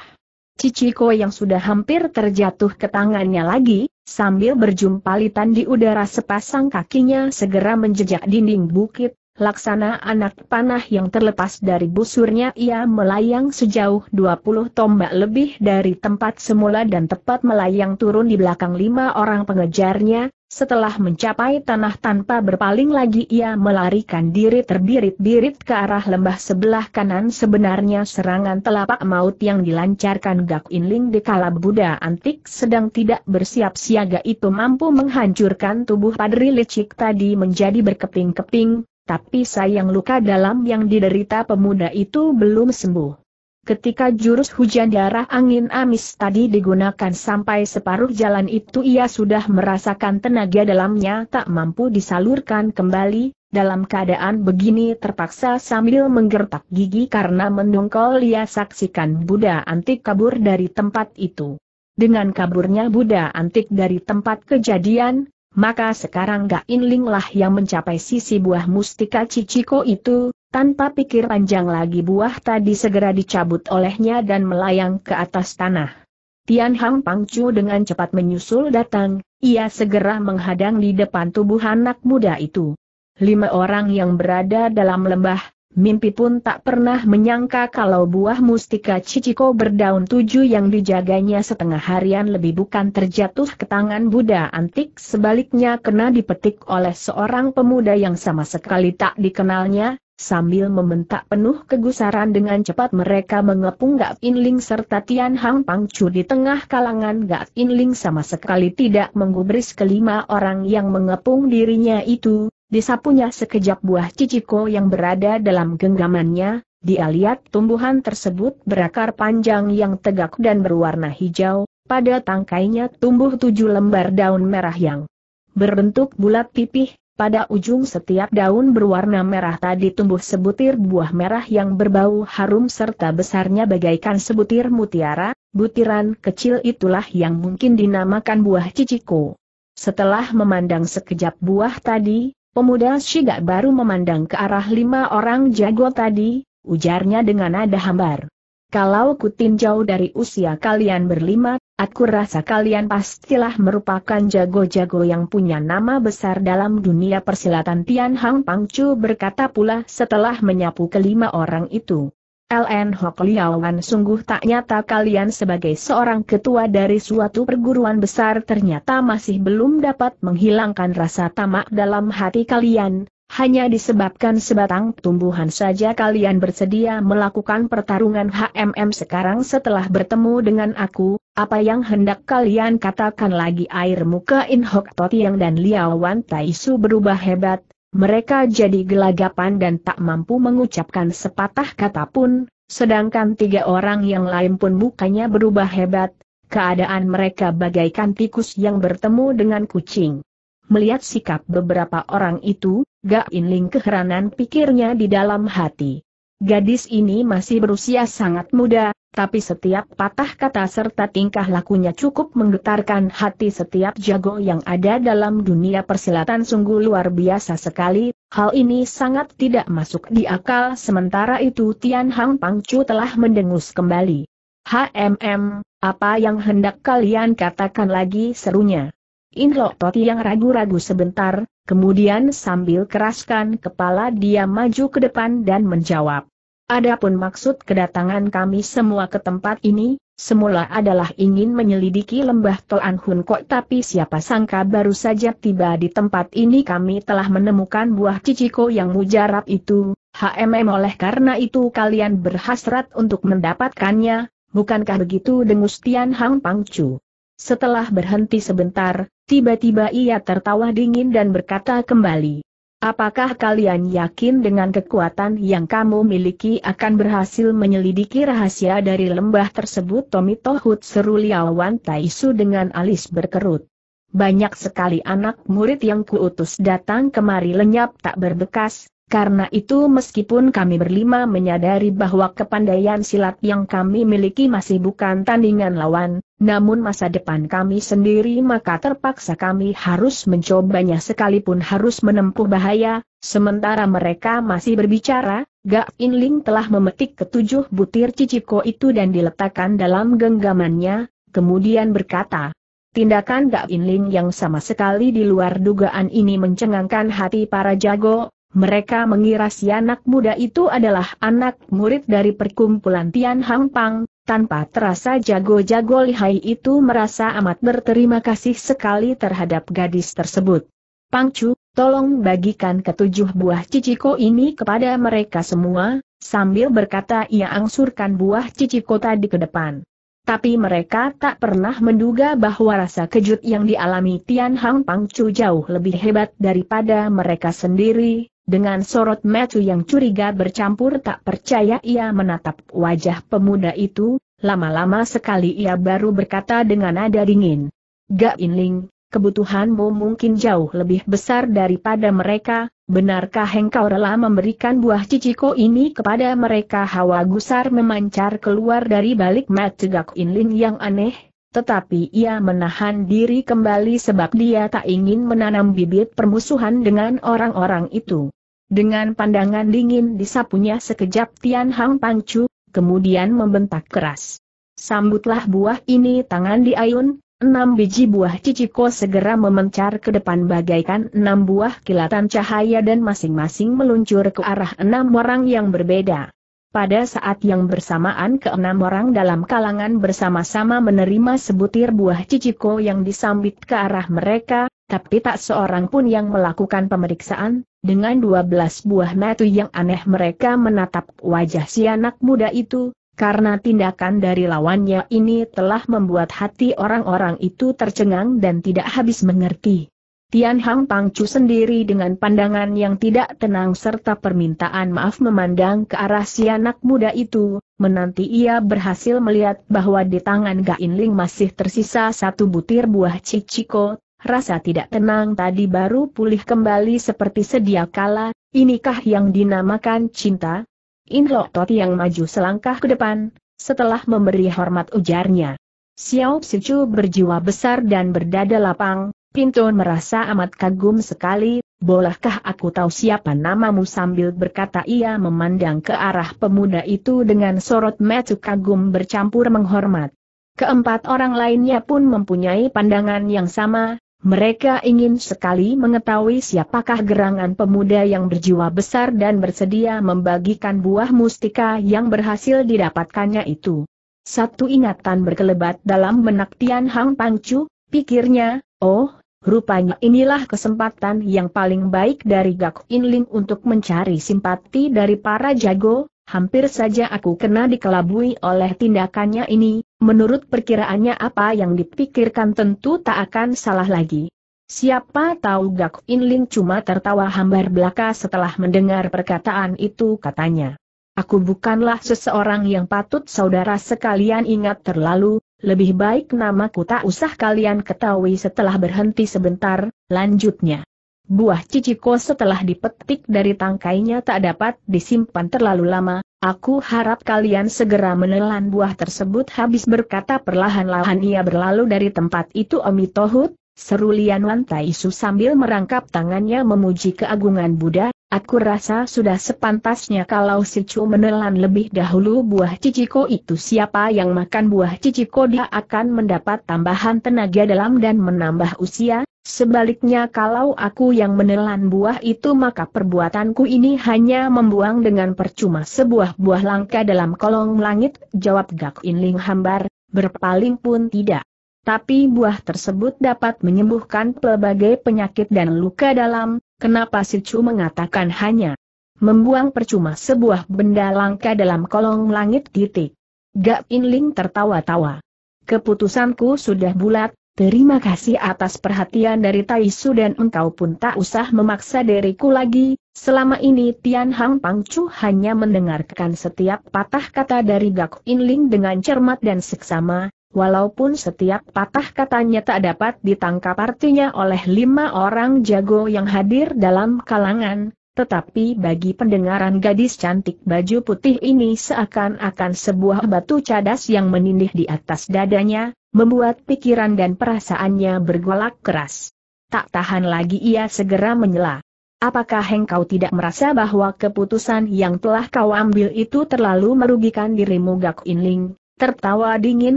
Ciciko yang sudah hampir terjatuh ke tangannya lagi, sambil berjumpalitan di udara sepasang kakinya segera menjejak dinding bukit, laksana anak panah yang terlepas dari busurnya ia melayang sejauh 20 tombak lebih dari tempat semula dan tepat melayang turun di belakang lima orang pengejarnya, setelah mencapai tanah tanpa berpaling lagi ia melarikan diri terbirit-birit ke arah lembah sebelah kanan sebenarnya serangan telapak maut yang dilancarkan Gak Inling di kala Buddha antik sedang tidak bersiap siaga itu mampu menghancurkan tubuh Padri Licik tadi menjadi berkeping-keping, tapi sayang luka dalam yang diderita pemuda itu belum sembuh. Ketika jurus hujan darah angin amis tadi digunakan sampai separuh jalan itu ia sudah merasakan tenaga dalamnya tak mampu disalurkan kembali, dalam keadaan begini terpaksa sambil menggertak gigi karena mendongkol ia saksikan Buddha antik kabur dari tempat itu. Dengan kaburnya Buddha antik dari tempat kejadian, maka sekarang Gak Inlinglah yang mencapai sisi buah mustika Ciciko itu, tanpa pikir panjang lagi buah tadi segera dicabut olehnya dan melayang ke atas tanah. Tian Hang Pangcu dengan cepat menyusul datang, ia segera menghadang di depan tubuh anak muda itu. Lima orang yang berada dalam lembah, mimpi pun tak pernah menyangka kalau buah mustika Ciciko berdaun tujuh yang dijaganya setengah harian lebih bukan terjatuh ke tangan Buddha antik sebaliknya kena dipetik oleh seorang pemuda yang sama sekali tak dikenalnya, Sambil membentak penuh kegusaran dengan cepat mereka mengepung Gak Inling serta Tian Hang Pangcu di tengah kalangan Gak Inling sama sekali tidak menggubris kelima orang yang mengepung dirinya itu, disapunya sekejap buah ciciko yang berada dalam genggamannya, dia lihat tumbuhan tersebut berakar panjang yang tegak dan berwarna hijau, pada tangkainya tumbuh tujuh lembar daun merah yang berbentuk bulat pipih, pada ujung setiap daun berwarna merah tadi tumbuh sebutir buah merah yang berbau harum serta besarnya bagaikan sebutir mutiara, butiran kecil itulah yang mungkin dinamakan buah ciciko. Setelah memandang sekejap buah tadi, pemuda Shiga baru memandang ke arah lima orang jago tadi, ujarnya dengan nada hambar. Kalau kutinjau dari usia kalian berlima, aku rasa kalian pastilah merupakan jago-jago yang punya nama besar dalam dunia persilatan Tian Hang Pangcu berkata pula setelah menyapu kelima orang itu. LN Hok Liawan sungguh tak nyata kalian sebagai seorang ketua dari suatu perguruan besar ternyata masih belum dapat menghilangkan rasa tamak dalam hati kalian, hanya disebabkan sebatang tumbuhan saja kalian bersedia melakukan pertarungan HMM sekarang setelah bertemu dengan aku, apa yang hendak kalian katakan lagi air muka In Hok Totiang dan Liao Taisu berubah hebat, mereka jadi gelagapan dan tak mampu mengucapkan sepatah kata pun, sedangkan tiga orang yang lain pun mukanya berubah hebat, keadaan mereka bagaikan tikus yang bertemu dengan kucing. Melihat sikap beberapa orang itu, Gak Inling keheranan pikirnya di dalam hati. Gadis ini masih berusia sangat muda, tapi setiap patah kata serta tingkah lakunya cukup menggetarkan hati setiap jago yang ada dalam dunia persilatan sungguh luar biasa sekali, hal ini sangat tidak masuk di akal sementara itu Tian Hang Pangcu telah mendengus kembali. HMM, apa yang hendak kalian katakan lagi serunya? Inlo Toti yang ragu-ragu sebentar, kemudian sambil keraskan kepala dia maju ke depan dan menjawab. Adapun maksud kedatangan kami semua ke tempat ini, semula adalah ingin menyelidiki lembah Toan Hun Kok tapi siapa sangka baru saja tiba di tempat ini kami telah menemukan buah ciciko yang mujarab itu, HMM oleh karena itu kalian berhasrat untuk mendapatkannya, bukankah begitu dengustian Hang Pangcu? Setelah berhenti sebentar, tiba-tiba ia tertawa dingin dan berkata kembali. Apakah kalian yakin dengan kekuatan yang kamu miliki akan berhasil menyelidiki rahasia dari lembah tersebut Tommy Tohut seru Liawan Taisu dengan alis berkerut. Banyak sekali anak murid yang kuutus datang kemari lenyap tak berbekas, karena itu meskipun kami berlima menyadari bahwa kepandaian silat yang kami miliki masih bukan tandingan lawan, namun masa depan kami sendiri maka terpaksa kami harus mencobanya sekalipun harus menempuh bahaya, sementara mereka masih berbicara, Gak Inling telah memetik ketujuh butir ciciko itu dan diletakkan dalam genggamannya, kemudian berkata, Tindakan Gak Inling yang sama sekali di luar dugaan ini mencengangkan hati para jago, mereka mengira si anak muda itu adalah anak murid dari perkumpulan Tian Hang Pang, tanpa terasa jago-jago lihai itu merasa amat berterima kasih sekali terhadap gadis tersebut. Pang Chu, tolong bagikan ketujuh buah ciciko ini kepada mereka semua, sambil berkata ia angsurkan buah ciciko tadi ke depan. Tapi mereka tak pernah menduga bahwa rasa kejut yang dialami Tian Hang Pang Chu jauh lebih hebat daripada mereka sendiri, dengan sorot mata yang curiga bercampur tak percaya ia menatap wajah pemuda itu, lama-lama sekali ia baru berkata dengan nada dingin. Gak Inling, kebutuhanmu mungkin jauh lebih besar daripada mereka, benarkah engkau rela memberikan buah ciciko ini kepada mereka? Hawa gusar memancar keluar dari balik mata Gak Inling yang aneh, tetapi ia menahan diri kembali sebab dia tak ingin menanam bibit permusuhan dengan orang-orang itu. Dengan pandangan dingin disapunya sekejap Tian Hang Pancu, kemudian membentak keras. Sambutlah buah ini tangan diayun, enam biji buah ciciko segera memencar ke depan bagaikan enam buah kilatan cahaya dan masing-masing meluncur ke arah enam orang yang berbeda. Pada saat yang bersamaan keenam orang dalam kalangan bersama-sama menerima sebutir buah ciciko yang disambit ke arah mereka, tapi tak seorang pun yang melakukan pemeriksaan, dengan dua belas buah metu yang aneh mereka menatap wajah si anak muda itu, karena tindakan dari lawannya ini telah membuat hati orang-orang itu tercengang dan tidak habis mengerti. Tian Hang Pangcu sendiri dengan pandangan yang tidak tenang serta permintaan maaf memandang ke arah si anak muda itu, menanti ia berhasil melihat bahwa di tangan Gain Ling masih tersisa satu butir buah ciciko, rasa tidak tenang tadi baru pulih kembali seperti sedia kala, inikah yang dinamakan cinta? In Lok Tot yang maju selangkah ke depan, setelah memberi hormat ujarnya. Xiao Sichu berjiwa besar dan berdada lapang, Pinto merasa amat kagum sekali, bolehkah aku tahu siapa namamu sambil berkata ia memandang ke arah pemuda itu dengan sorot mata kagum bercampur menghormat. Keempat orang lainnya pun mempunyai pandangan yang sama, mereka ingin sekali mengetahui siapakah gerangan pemuda yang berjiwa besar dan bersedia membagikan buah mustika yang berhasil didapatkannya itu. Satu ingatan berkelebat dalam benak Tian Hang Pangcu, pikirnya, oh, Rupanya inilah kesempatan yang paling baik dari Gak In Inling untuk mencari simpati dari para jago, hampir saja aku kena dikelabui oleh tindakannya ini, menurut perkiraannya apa yang dipikirkan tentu tak akan salah lagi. Siapa tahu Gak In Inling cuma tertawa hambar belaka setelah mendengar perkataan itu katanya. Aku bukanlah seseorang yang patut saudara sekalian ingat terlalu, lebih baik namaku tak usah kalian ketahui setelah berhenti sebentar, lanjutnya. Buah ciciko setelah dipetik dari tangkainya tak dapat disimpan terlalu lama, aku harap kalian segera menelan buah tersebut habis berkata perlahan-lahan ia berlalu dari tempat itu Omi Tohut, Seru Lian Wan Taisu sambil merangkap tangannya memuji keagungan Buddha, aku rasa sudah sepantasnya kalau si Chu menelan lebih dahulu buah ciciko itu siapa yang makan buah ciciko dia akan mendapat tambahan tenaga dalam dan menambah usia, sebaliknya kalau aku yang menelan buah itu maka perbuatanku ini hanya membuang dengan percuma sebuah buah langka dalam kolong langit, jawab Gak In Ling Hambar, berpaling pun tidak. Tapi buah tersebut dapat menyembuhkan pelbagai penyakit dan luka dalam, kenapa si Chu mengatakan hanya membuang percuma sebuah benda langka dalam kolong langit titik. Gak Inling tertawa-tawa. Keputusanku sudah bulat, terima kasih atas perhatian dari Tai Su dan engkau pun tak usah memaksa diriku lagi, selama ini Tian Hang Pangcu hanya mendengarkan setiap patah kata dari Gak Inling dengan cermat dan seksama, Walaupun setiap patah katanya tak dapat ditangkap artinya oleh lima orang jago yang hadir dalam kalangan, tetapi bagi pendengaran gadis cantik baju putih ini seakan-akan sebuah batu cadas yang menindih di atas dadanya, membuat pikiran dan perasaannya bergolak keras. Tak tahan lagi ia segera menyela. Apakah engkau tidak merasa bahwa keputusan yang telah kau ambil itu terlalu merugikan dirimu Gak Inling? tertawa dingin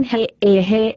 hehehe.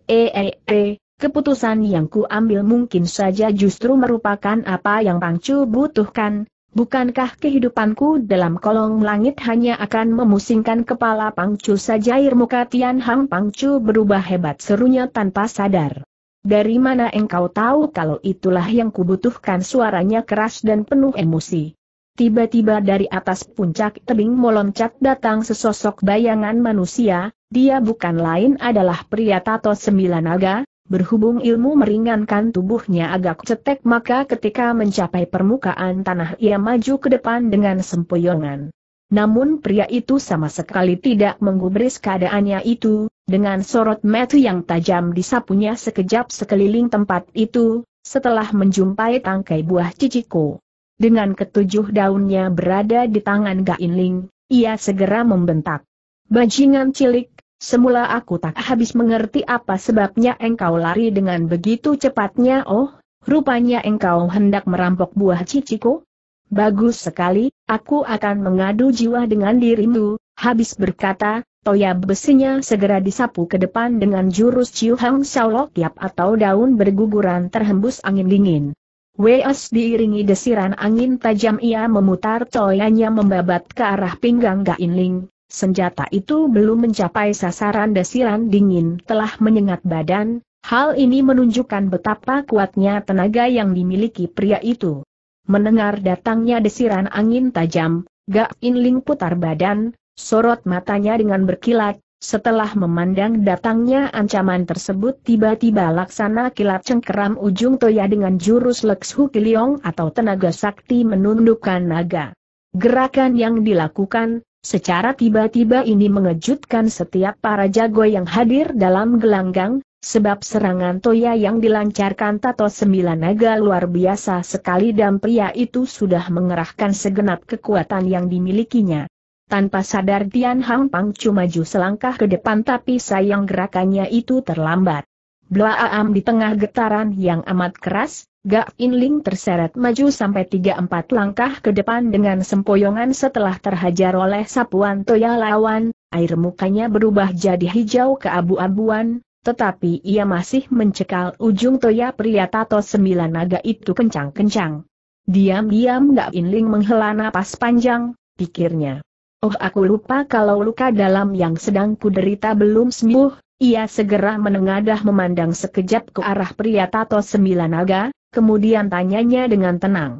keputusan yang kuambil mungkin saja justru merupakan apa yang Pangcu butuhkan, bukankah kehidupanku dalam kolong langit hanya akan memusingkan kepala Pangcu saja air muka Tian Hang Pangcu berubah hebat serunya tanpa sadar. Dari mana engkau tahu kalau itulah yang kubutuhkan suaranya keras dan penuh emosi. Tiba-tiba dari atas puncak tebing meloncat datang sesosok bayangan manusia, dia bukan lain adalah pria tato sembilan naga, berhubung ilmu meringankan tubuhnya agak cetek maka ketika mencapai permukaan tanah ia maju ke depan dengan sempoyongan. Namun pria itu sama sekali tidak menggubris keadaannya itu, dengan sorot metu yang tajam disapunya sekejap sekeliling tempat itu, setelah menjumpai tangkai buah ciciko. Dengan ketujuh daunnya berada di tangan Gainling, ia segera membentak. Bajingan cilik, Semula aku tak habis mengerti apa sebabnya engkau lari dengan begitu cepatnya oh, rupanya engkau hendak merampok buah ciciku? Bagus sekali, aku akan mengadu jiwa dengan dirimu, habis berkata, toya besinya segera disapu ke depan dengan jurus Ciu Hang Xiao atau daun berguguran terhembus angin dingin. Wes diiringi desiran angin tajam ia memutar toyanya membabat ke arah pinggang Gainling, Senjata itu belum mencapai sasaran desiran dingin telah menyengat badan, hal ini menunjukkan betapa kuatnya tenaga yang dimiliki pria itu. Mendengar datangnya desiran angin tajam, Gak Inling putar badan, sorot matanya dengan berkilat, setelah memandang datangnya ancaman tersebut tiba-tiba laksana kilat cengkeram ujung toya dengan jurus Leksu Kiliong atau tenaga sakti menundukkan naga. Gerakan yang dilakukan, Secara tiba-tiba ini mengejutkan setiap para jago yang hadir dalam gelanggang, sebab serangan Toya yang dilancarkan Tato Sembilan Naga luar biasa sekali dan pria itu sudah mengerahkan segenap kekuatan yang dimilikinya. Tanpa sadar Tian Hang Pang cuma maju selangkah ke depan tapi sayang gerakannya itu terlambat. Blaam di tengah getaran yang amat keras, Gak Inling terseret maju sampai 3-4 langkah ke depan dengan sempoyongan setelah terhajar oleh sapuan toya lawan, air mukanya berubah jadi hijau ke abu abuan tetapi ia masih mencekal ujung toya pria tato sembilan naga itu kencang-kencang. Diam-diam Gak Inling menghela napas panjang, pikirnya. Oh aku lupa kalau luka dalam yang sedang kuderita belum sembuh, ia segera menengadah memandang sekejap ke arah pria tato sembilan naga, kemudian tanyanya dengan tenang.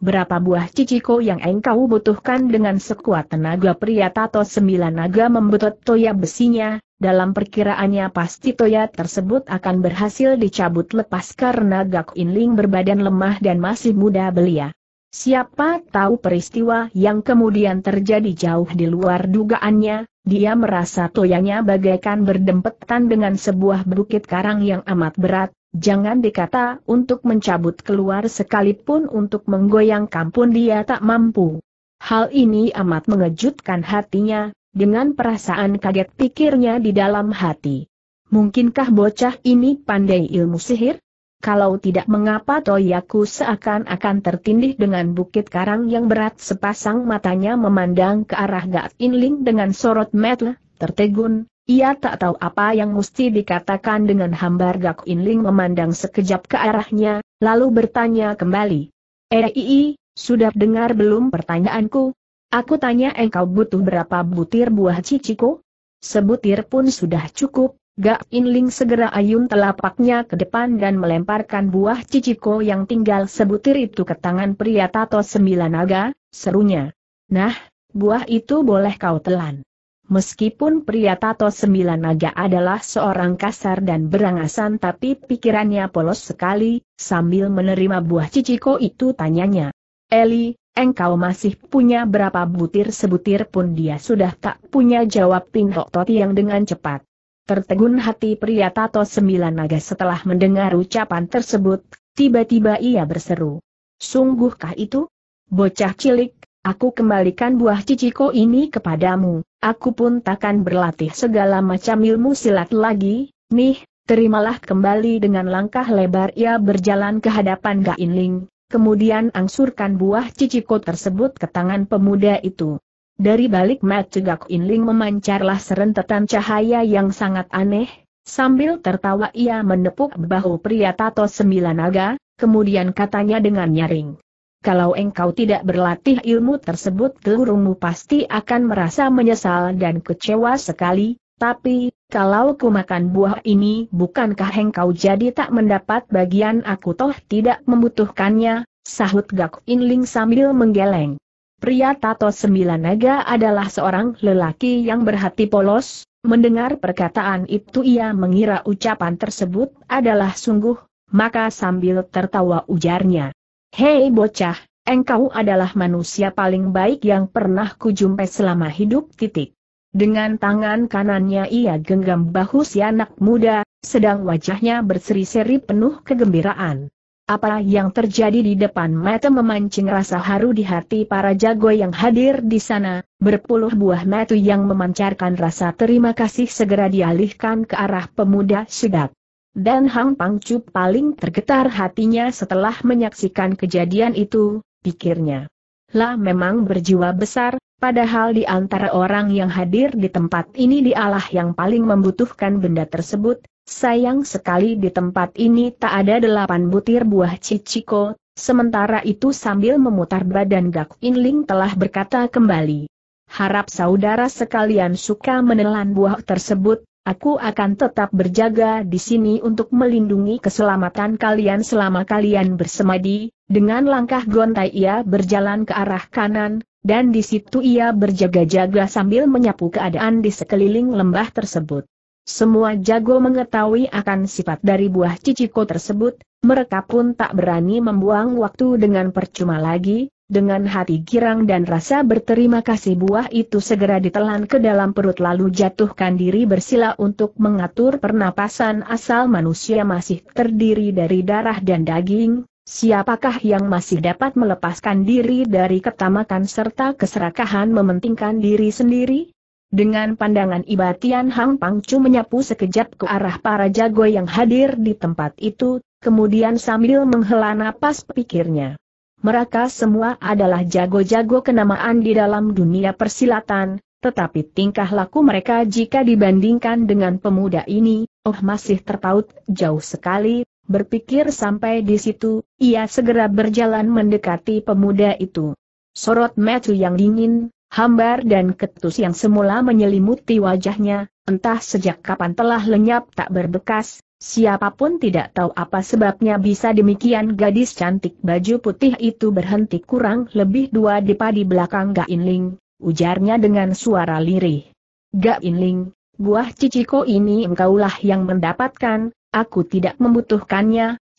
Berapa buah ciciko yang engkau butuhkan dengan sekuat tenaga pria tato sembilan naga membetot toya besinya, dalam perkiraannya pasti toya tersebut akan berhasil dicabut lepas karena Gak Inling berbadan lemah dan masih muda belia. Siapa tahu peristiwa yang kemudian terjadi jauh di luar dugaannya, dia merasa toyanya bagaikan berdempetan dengan sebuah bukit karang yang amat berat, Jangan dikata untuk mencabut keluar sekalipun untuk menggoyang kampung dia tak mampu. Hal ini amat mengejutkan hatinya, dengan perasaan kaget pikirnya di dalam hati. Mungkinkah bocah ini pandai ilmu sihir? Kalau tidak mengapa Toyaku seakan-akan tertindih dengan bukit karang yang berat sepasang matanya memandang ke arah Gat Inling dengan sorot metel, tertegun, ia tak tahu apa yang mesti dikatakan dengan hambar Gak Inling memandang sekejap ke arahnya, lalu bertanya kembali. Ei, eh, sudah dengar belum pertanyaanku? Aku tanya engkau butuh berapa butir buah ciciko? Sebutir pun sudah cukup, Gak Inling segera ayun telapaknya ke depan dan melemparkan buah ciciko yang tinggal sebutir itu ke tangan pria tato sembilan naga, serunya. Nah, buah itu boleh kau telan. Meskipun pria Tato Sembilan Naga adalah seorang kasar dan berangasan tapi pikirannya polos sekali, sambil menerima buah ciciko itu tanyanya. Eli, engkau masih punya berapa butir sebutir pun dia sudah tak punya jawab Pintok Toti yang dengan cepat. Tertegun hati pria Tato Sembilan Naga setelah mendengar ucapan tersebut, tiba-tiba ia berseru. Sungguhkah itu? Bocah cilik, Aku kembalikan buah ciciko ini kepadamu, aku pun takkan berlatih segala macam ilmu silat lagi, nih, terimalah kembali dengan langkah lebar ia berjalan ke hadapan Ling, kemudian angsurkan buah ciciko tersebut ke tangan pemuda itu. Dari balik mata inling memancarlah serentetan cahaya yang sangat aneh, sambil tertawa ia menepuk bahu pria tato sembilan naga, kemudian katanya dengan nyaring kalau engkau tidak berlatih ilmu tersebut gurumu pasti akan merasa menyesal dan kecewa sekali, tapi, kalau ku makan buah ini bukankah engkau jadi tak mendapat bagian aku toh tidak membutuhkannya, sahut Gak Inling sambil menggeleng. Pria Tato Sembilan Naga adalah seorang lelaki yang berhati polos, mendengar perkataan itu ia mengira ucapan tersebut adalah sungguh, maka sambil tertawa ujarnya. Hei bocah, engkau adalah manusia paling baik yang pernah kujumpai selama hidup titik. Dengan tangan kanannya ia genggam bahu si anak muda, sedang wajahnya berseri-seri penuh kegembiraan. Apa yang terjadi di depan mata memancing rasa haru di hati para jago yang hadir di sana, berpuluh buah mata yang memancarkan rasa terima kasih segera dialihkan ke arah pemuda sedap. Dan Hang Pangcu paling tergetar hatinya setelah menyaksikan kejadian itu, pikirnya. Lah memang berjiwa besar, padahal di antara orang yang hadir di tempat ini dialah yang paling membutuhkan benda tersebut, sayang sekali di tempat ini tak ada delapan butir buah ciciko, sementara itu sambil memutar badan Gak Inling telah berkata kembali. Harap saudara sekalian suka menelan buah tersebut, Aku akan tetap berjaga di sini untuk melindungi keselamatan kalian selama kalian bersemadi. Dengan langkah gontai ia berjalan ke arah kanan, dan di situ ia berjaga-jaga sambil menyapu keadaan di sekeliling lembah tersebut. Semua jago mengetahui akan sifat dari buah ciciko tersebut, mereka pun tak berani membuang waktu dengan percuma lagi, dengan hati girang dan rasa berterima kasih buah itu segera ditelan ke dalam perut lalu jatuhkan diri bersila untuk mengatur pernapasan asal manusia masih terdiri dari darah dan daging, Siapakah yang masih dapat melepaskan diri dari ketamakan serta keserakahan mementingkan diri sendiri? Dengan pandangan ibatian Hang Pangcu menyapu sekejap ke arah para jago yang hadir di tempat itu, kemudian sambil menghela napas pikirnya. Mereka semua adalah jago-jago kenamaan di dalam dunia persilatan, tetapi tingkah laku mereka jika dibandingkan dengan pemuda ini, oh masih terpaut jauh sekali, berpikir sampai di situ, ia segera berjalan mendekati pemuda itu. Sorot metu yang dingin, hambar dan ketus yang semula menyelimuti wajahnya, entah sejak kapan telah lenyap tak berbekas, Siapapun tidak tahu apa sebabnya bisa demikian gadis cantik baju putih itu berhenti kurang lebih dua depa di belakang In Inling, ujarnya dengan suara lirih. In Inling, buah ciciko ini engkaulah yang mendapatkan, aku tidak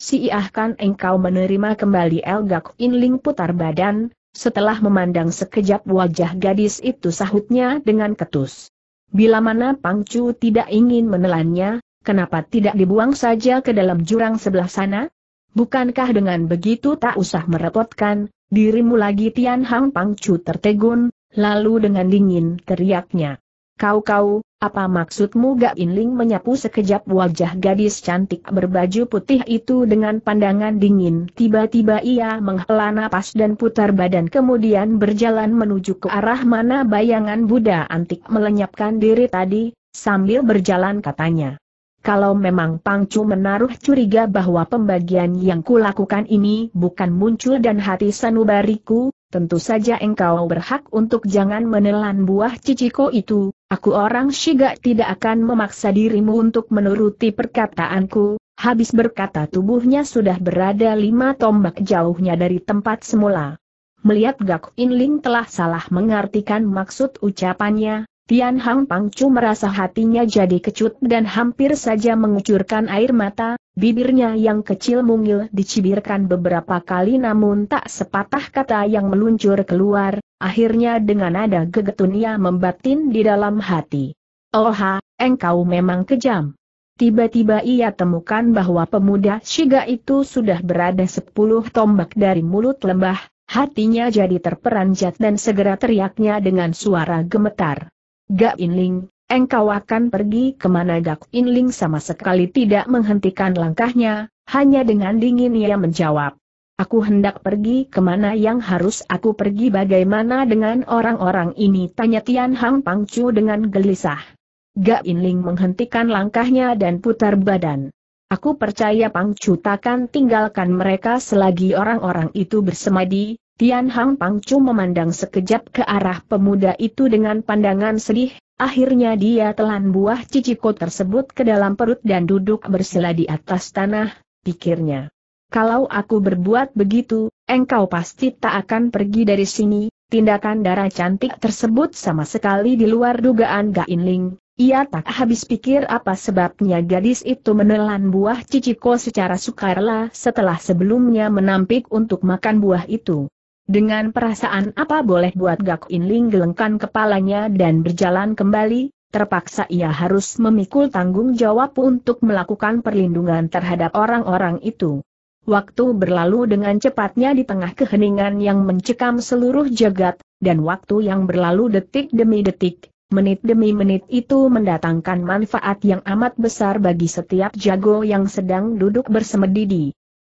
si iahkan engkau menerima kembali Elgak Inling putar badan, setelah memandang sekejap wajah gadis itu sahutnya dengan ketus. Bila mana Pangcu tidak ingin menelannya, kenapa tidak dibuang saja ke dalam jurang sebelah sana? Bukankah dengan begitu tak usah merepotkan, dirimu lagi Tian Hang Chu tertegun, lalu dengan dingin teriaknya. Kau-kau, apa maksudmu Gak Inling menyapu sekejap wajah gadis cantik berbaju putih itu dengan pandangan dingin. Tiba-tiba ia menghela napas dan putar badan kemudian berjalan menuju ke arah mana bayangan Buddha antik melenyapkan diri tadi, sambil berjalan katanya. Kalau memang Pangcu menaruh curiga bahwa pembagian yang kulakukan ini bukan muncul dan hati sanubariku, tentu saja engkau berhak untuk jangan menelan buah ciciko itu, aku orang Shiga tidak akan memaksa dirimu untuk menuruti perkataanku, habis berkata tubuhnya sudah berada lima tombak jauhnya dari tempat semula. Melihat Gak Inling telah salah mengartikan maksud ucapannya, Tian Hang Pangcu merasa hatinya jadi kecut dan hampir saja mengucurkan air mata, bibirnya yang kecil mungil dicibirkan beberapa kali namun tak sepatah kata yang meluncur keluar, akhirnya dengan nada gegetun ia membatin di dalam hati. Oha, engkau memang kejam. Tiba-tiba ia temukan bahwa pemuda Shiga itu sudah berada sepuluh tombak dari mulut lembah, hatinya jadi terperanjat dan segera teriaknya dengan suara gemetar. Gak Inling, engkau akan pergi kemana Gak Inling sama sekali tidak menghentikan langkahnya, hanya dengan dingin ia menjawab. Aku hendak pergi kemana yang harus aku pergi bagaimana dengan orang-orang ini tanya Tian Hang Pangcu dengan gelisah. Gak Inling menghentikan langkahnya dan putar badan. Aku percaya Pangcu takkan tinggalkan mereka selagi orang-orang itu bersemadi, Tian Hang Pangcu memandang sekejap ke arah pemuda itu dengan pandangan sedih, akhirnya dia telan buah ciciko tersebut ke dalam perut dan duduk bersila di atas tanah, pikirnya. Kalau aku berbuat begitu, engkau pasti tak akan pergi dari sini, tindakan darah cantik tersebut sama sekali di luar dugaan Gain Ling. Ia tak habis pikir apa sebabnya gadis itu menelan buah ciciko secara sukarela setelah sebelumnya menampik untuk makan buah itu. Dengan perasaan apa boleh buat Gak In Ling gelengkan kepalanya dan berjalan kembali, terpaksa ia harus memikul tanggung jawab untuk melakukan perlindungan terhadap orang-orang itu. Waktu berlalu dengan cepatnya di tengah keheningan yang mencekam seluruh jagat, dan waktu yang berlalu detik demi detik, menit demi menit itu mendatangkan manfaat yang amat besar bagi setiap jago yang sedang duduk bersemedi di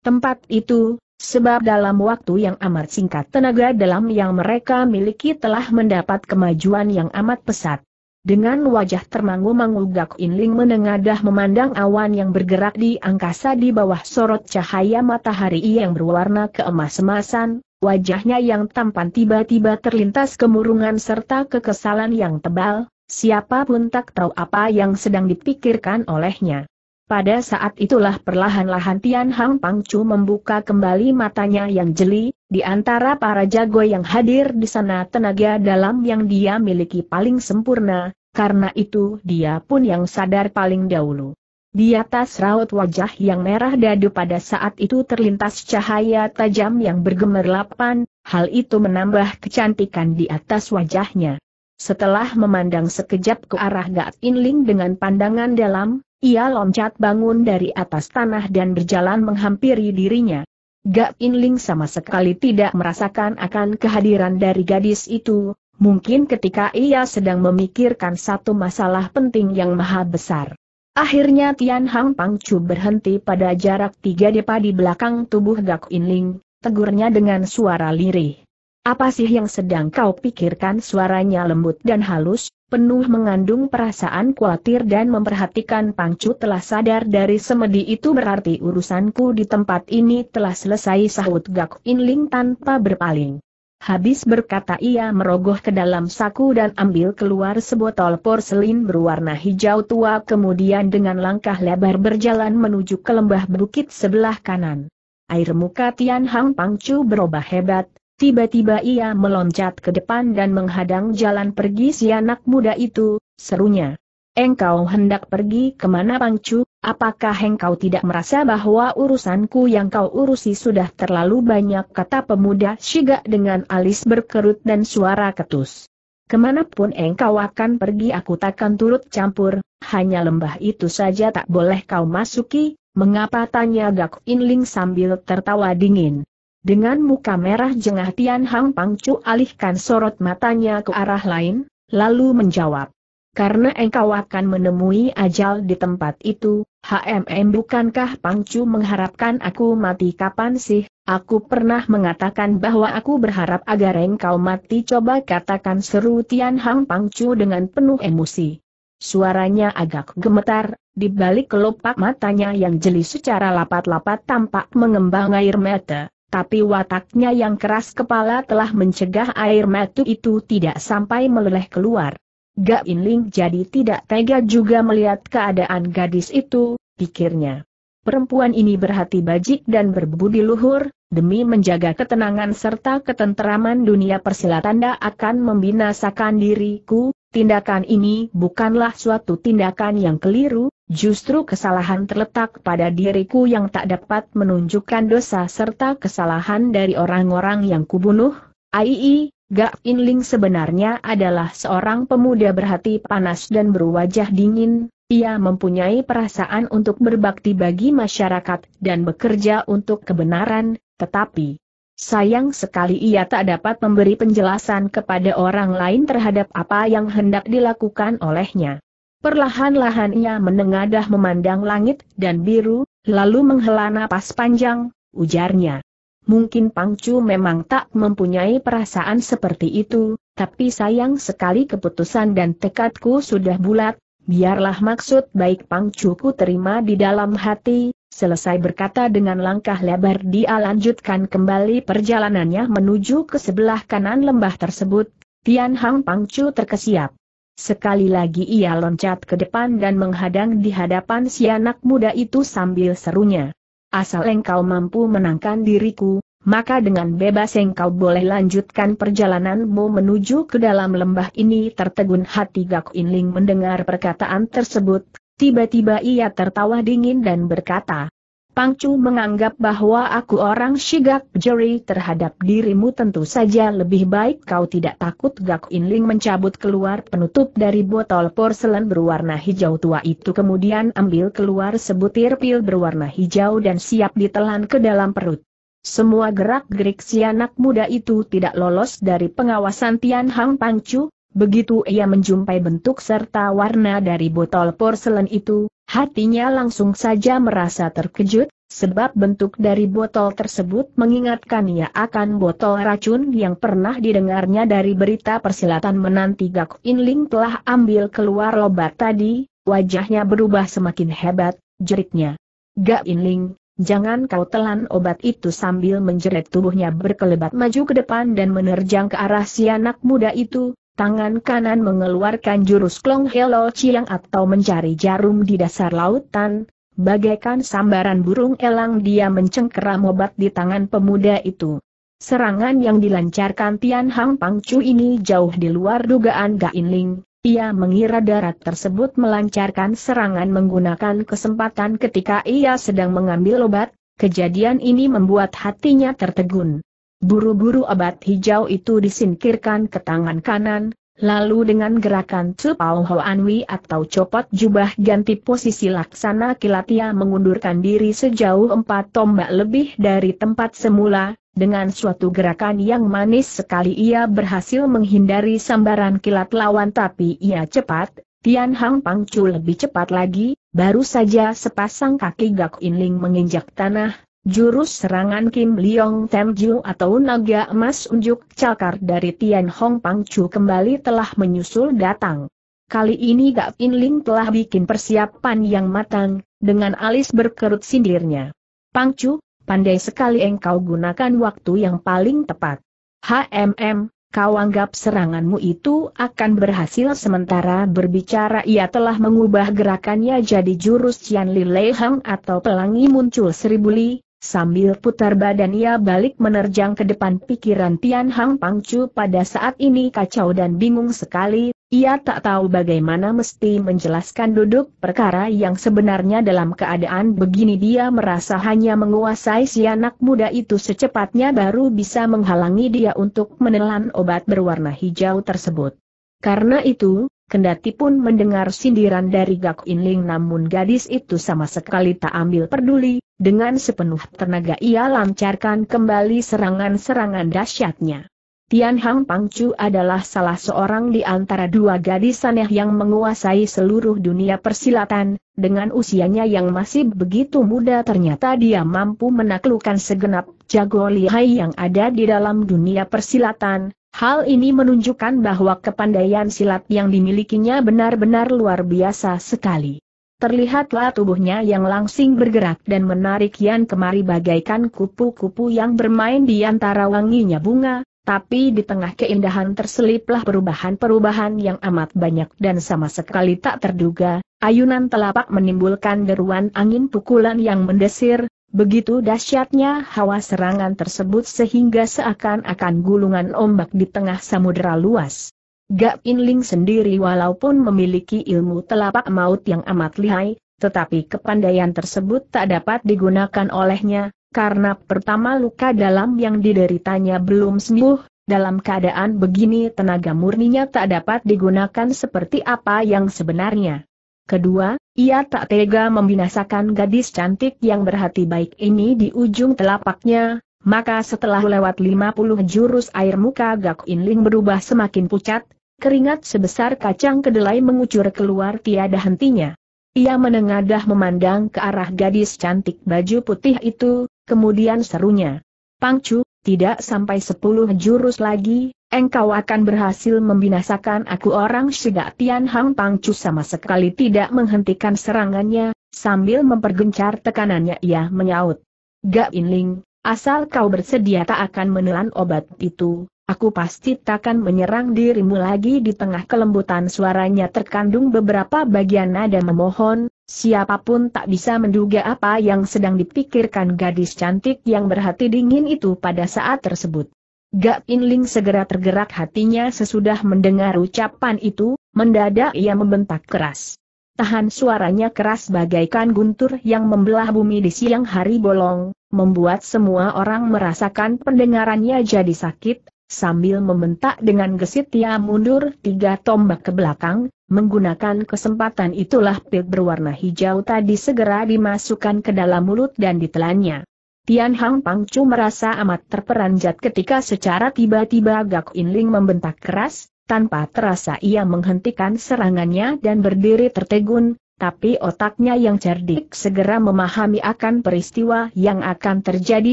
tempat itu, Sebab dalam waktu yang amat singkat tenaga dalam yang mereka miliki telah mendapat kemajuan yang amat pesat. Dengan wajah termangu-mangu Gak Inling menengadah memandang awan yang bergerak di angkasa di bawah sorot cahaya matahari yang berwarna keemas-emasan, wajahnya yang tampan tiba-tiba terlintas kemurungan serta kekesalan yang tebal, siapapun tak tahu apa yang sedang dipikirkan olehnya. Pada saat itulah perlahan-lahan Tian Hang Pangcu membuka kembali matanya yang jeli, di antara para jago yang hadir di sana tenaga dalam yang dia miliki paling sempurna, karena itu dia pun yang sadar paling dahulu. Di atas raut wajah yang merah dadu pada saat itu terlintas cahaya tajam yang bergemerlapan, hal itu menambah kecantikan di atas wajahnya. Setelah memandang sekejap ke arah Gat Inling dengan pandangan dalam, ia loncat bangun dari atas tanah dan berjalan menghampiri dirinya. Gak Inling sama sekali tidak merasakan akan kehadiran dari gadis itu, mungkin ketika ia sedang memikirkan satu masalah penting yang maha besar. Akhirnya Tian Hang Pangcu berhenti pada jarak tiga depa di belakang tubuh Gak Inling, tegurnya dengan suara lirih. Apa sih yang sedang kau pikirkan suaranya lembut dan halus, penuh mengandung perasaan khawatir dan memperhatikan Pangcu telah sadar dari semedi itu berarti urusanku di tempat ini telah selesai sahut Gak Inling tanpa berpaling. Habis berkata ia merogoh ke dalam saku dan ambil keluar sebotol porselin berwarna hijau tua kemudian dengan langkah lebar berjalan menuju ke lembah bukit sebelah kanan. Air muka Tian Hang Pangcu berubah hebat, Tiba-tiba ia meloncat ke depan dan menghadang jalan pergi si anak muda itu, serunya. Engkau hendak pergi kemana Pangcu, apakah engkau tidak merasa bahwa urusanku yang kau urusi sudah terlalu banyak kata pemuda Shiga dengan alis berkerut dan suara ketus. Kemanapun engkau akan pergi aku takkan turut campur, hanya lembah itu saja tak boleh kau masuki, mengapa tanya Gak Inling sambil tertawa dingin. Dengan muka merah jengah Tian Hang Pangcu alihkan sorot matanya ke arah lain, lalu menjawab. Karena engkau akan menemui ajal di tempat itu, HMM bukankah Pangcu mengharapkan aku mati kapan sih? Aku pernah mengatakan bahwa aku berharap agar engkau mati coba katakan seru Tian Hang Pangcu dengan penuh emosi. Suaranya agak gemetar, dibalik kelopak matanya yang jeli secara lapat-lapat tampak mengembang air mata tapi wataknya yang keras kepala telah mencegah air mata itu tidak sampai meleleh keluar. Gak Inling jadi tidak tega juga melihat keadaan gadis itu, pikirnya. Perempuan ini berhati bajik dan berbudi luhur, demi menjaga ketenangan serta ketenteraman dunia persilatan, persilatanda akan membinasakan diriku, tindakan ini bukanlah suatu tindakan yang keliru, Justru kesalahan terletak pada diriku yang tak dapat menunjukkan dosa serta kesalahan dari orang-orang yang kubunuh. Aii, Gak Inling sebenarnya adalah seorang pemuda berhati panas dan berwajah dingin. Ia mempunyai perasaan untuk berbakti bagi masyarakat dan bekerja untuk kebenaran, tetapi sayang sekali ia tak dapat memberi penjelasan kepada orang lain terhadap apa yang hendak dilakukan olehnya. Perlahan-lahan ia menengadah memandang langit dan biru, lalu menghela napas panjang, ujarnya. Mungkin Pangcu memang tak mempunyai perasaan seperti itu, tapi sayang sekali keputusan dan tekadku sudah bulat, biarlah maksud baik Pangcu ku terima di dalam hati, selesai berkata dengan langkah lebar dia lanjutkan kembali perjalanannya menuju ke sebelah kanan lembah tersebut, Tian Hang Pangcu terkesiap. Sekali lagi ia loncat ke depan dan menghadang di hadapan si anak muda itu sambil serunya. Asal engkau mampu menangkan diriku, maka dengan bebas engkau boleh lanjutkan perjalananmu menuju ke dalam lembah ini tertegun hati Gak Inling mendengar perkataan tersebut, tiba-tiba ia tertawa dingin dan berkata, Pangcu menganggap bahwa aku orang Shigak Jeri terhadap dirimu tentu saja lebih baik kau tidak takut Gak Inling mencabut keluar penutup dari botol porselen berwarna hijau tua itu kemudian ambil keluar sebutir pil berwarna hijau dan siap ditelan ke dalam perut. Semua gerak-gerik si anak muda itu tidak lolos dari pengawasan Tian Hang Pangcu, begitu ia menjumpai bentuk serta warna dari botol porselen itu, Hatinya langsung saja merasa terkejut, sebab bentuk dari botol tersebut mengingatkan ia akan botol racun yang pernah didengarnya dari berita persilatan menanti Gak Inling telah ambil keluar lobat tadi, wajahnya berubah semakin hebat, jeritnya. Gak Inling, jangan kau telan obat itu sambil menjerit tubuhnya berkelebat maju ke depan dan menerjang ke arah si anak muda itu, Tangan kanan mengeluarkan jurus Klong Helo cilang atau mencari jarum di dasar lautan, bagaikan sambaran burung elang dia mencengkeram obat di tangan pemuda itu. Serangan yang dilancarkan Tian Hang Chu ini jauh di luar dugaan Gain Ling, ia mengira darat tersebut melancarkan serangan menggunakan kesempatan ketika ia sedang mengambil obat, kejadian ini membuat hatinya tertegun. Buru-buru abad hijau itu disingkirkan ke tangan kanan, lalu dengan gerakan ho anwi atau copot jubah ganti posisi laksana kilatia mengundurkan diri sejauh empat tombak lebih dari tempat semula, dengan suatu gerakan yang manis sekali ia berhasil menghindari sambaran kilat lawan tapi ia cepat, Tian Hang Pangcu lebih cepat lagi, baru saja sepasang kaki Gak in ling menginjak tanah, Jurus serangan Kim Leong Tem Ju atau naga emas unjuk cakar dari Tian Hong Pang Chu kembali telah menyusul datang. Kali ini Gak In Ling telah bikin persiapan yang matang, dengan alis berkerut sindirnya. Pang Chu, pandai sekali engkau gunakan waktu yang paling tepat. HMM, kau anggap seranganmu itu akan berhasil sementara berbicara ia telah mengubah gerakannya jadi jurus Cian Li Lei Hang atau pelangi muncul seribu li, Sambil putar badan ia balik menerjang ke depan pikiran Tian Hang Pangcu pada saat ini kacau dan bingung sekali, ia tak tahu bagaimana mesti menjelaskan duduk perkara yang sebenarnya dalam keadaan begini dia merasa hanya menguasai si anak muda itu secepatnya baru bisa menghalangi dia untuk menelan obat berwarna hijau tersebut. Karena itu, Kendati pun mendengar sindiran dari Gak Inling namun gadis itu sama sekali tak ambil peduli, dengan sepenuh tenaga ia lancarkan kembali serangan-serangan dahsyatnya. Tian Hang Chu adalah salah seorang di antara dua gadis aneh yang menguasai seluruh dunia persilatan, dengan usianya yang masih begitu muda ternyata dia mampu menaklukkan segenap jago lihai yang ada di dalam dunia persilatan, Hal ini menunjukkan bahwa kepandaian silat yang dimilikinya benar-benar luar biasa sekali. Terlihatlah tubuhnya yang langsing bergerak dan menarik Yan kemari bagaikan kupu-kupu yang bermain di antara wanginya bunga, tapi di tengah keindahan terseliplah perubahan-perubahan yang amat banyak dan sama sekali tak terduga, ayunan telapak menimbulkan deruan angin pukulan yang mendesir, Begitu dahsyatnya hawa serangan tersebut sehingga seakan-akan gulungan ombak di tengah samudera luas. Gak Inling sendiri walaupun memiliki ilmu telapak maut yang amat lihai, tetapi kepandaian tersebut tak dapat digunakan olehnya, karena pertama luka dalam yang dideritanya belum sembuh, dalam keadaan begini tenaga murninya tak dapat digunakan seperti apa yang sebenarnya. Kedua, ia tak tega membinasakan gadis cantik yang berhati baik ini di ujung telapaknya, maka setelah lewat 50 jurus air muka Gak Inling berubah semakin pucat, keringat sebesar kacang kedelai mengucur keluar tiada hentinya. Ia menengadah memandang ke arah gadis cantik baju putih itu, kemudian serunya. Pangcu, tidak sampai sepuluh jurus lagi, engkau akan berhasil membinasakan aku orang Shida Tian Hang Pangcu sama sekali tidak menghentikan serangannya, sambil mempergencar tekanannya ia menyaut. Gak Inling, asal kau bersedia tak akan menelan obat itu, aku pasti takkan menyerang dirimu lagi di tengah kelembutan suaranya terkandung beberapa bagian nada memohon, siapapun tak bisa menduga apa yang sedang dipikirkan gadis cantik yang berhati dingin itu pada saat tersebut. Gak Inling segera tergerak hatinya sesudah mendengar ucapan itu, mendadak ia membentak keras. Tahan suaranya keras bagaikan guntur yang membelah bumi di siang hari bolong, membuat semua orang merasakan pendengarannya jadi sakit, Sambil membentak dengan gesit ia mundur tiga tombak ke belakang, menggunakan kesempatan itulah pil berwarna hijau tadi segera dimasukkan ke dalam mulut dan ditelannya. Tian Hang Pangcu merasa amat terperanjat ketika secara tiba-tiba Gak Inling membentak keras, tanpa terasa ia menghentikan serangannya dan berdiri tertegun, tapi otaknya yang cerdik segera memahami akan peristiwa yang akan terjadi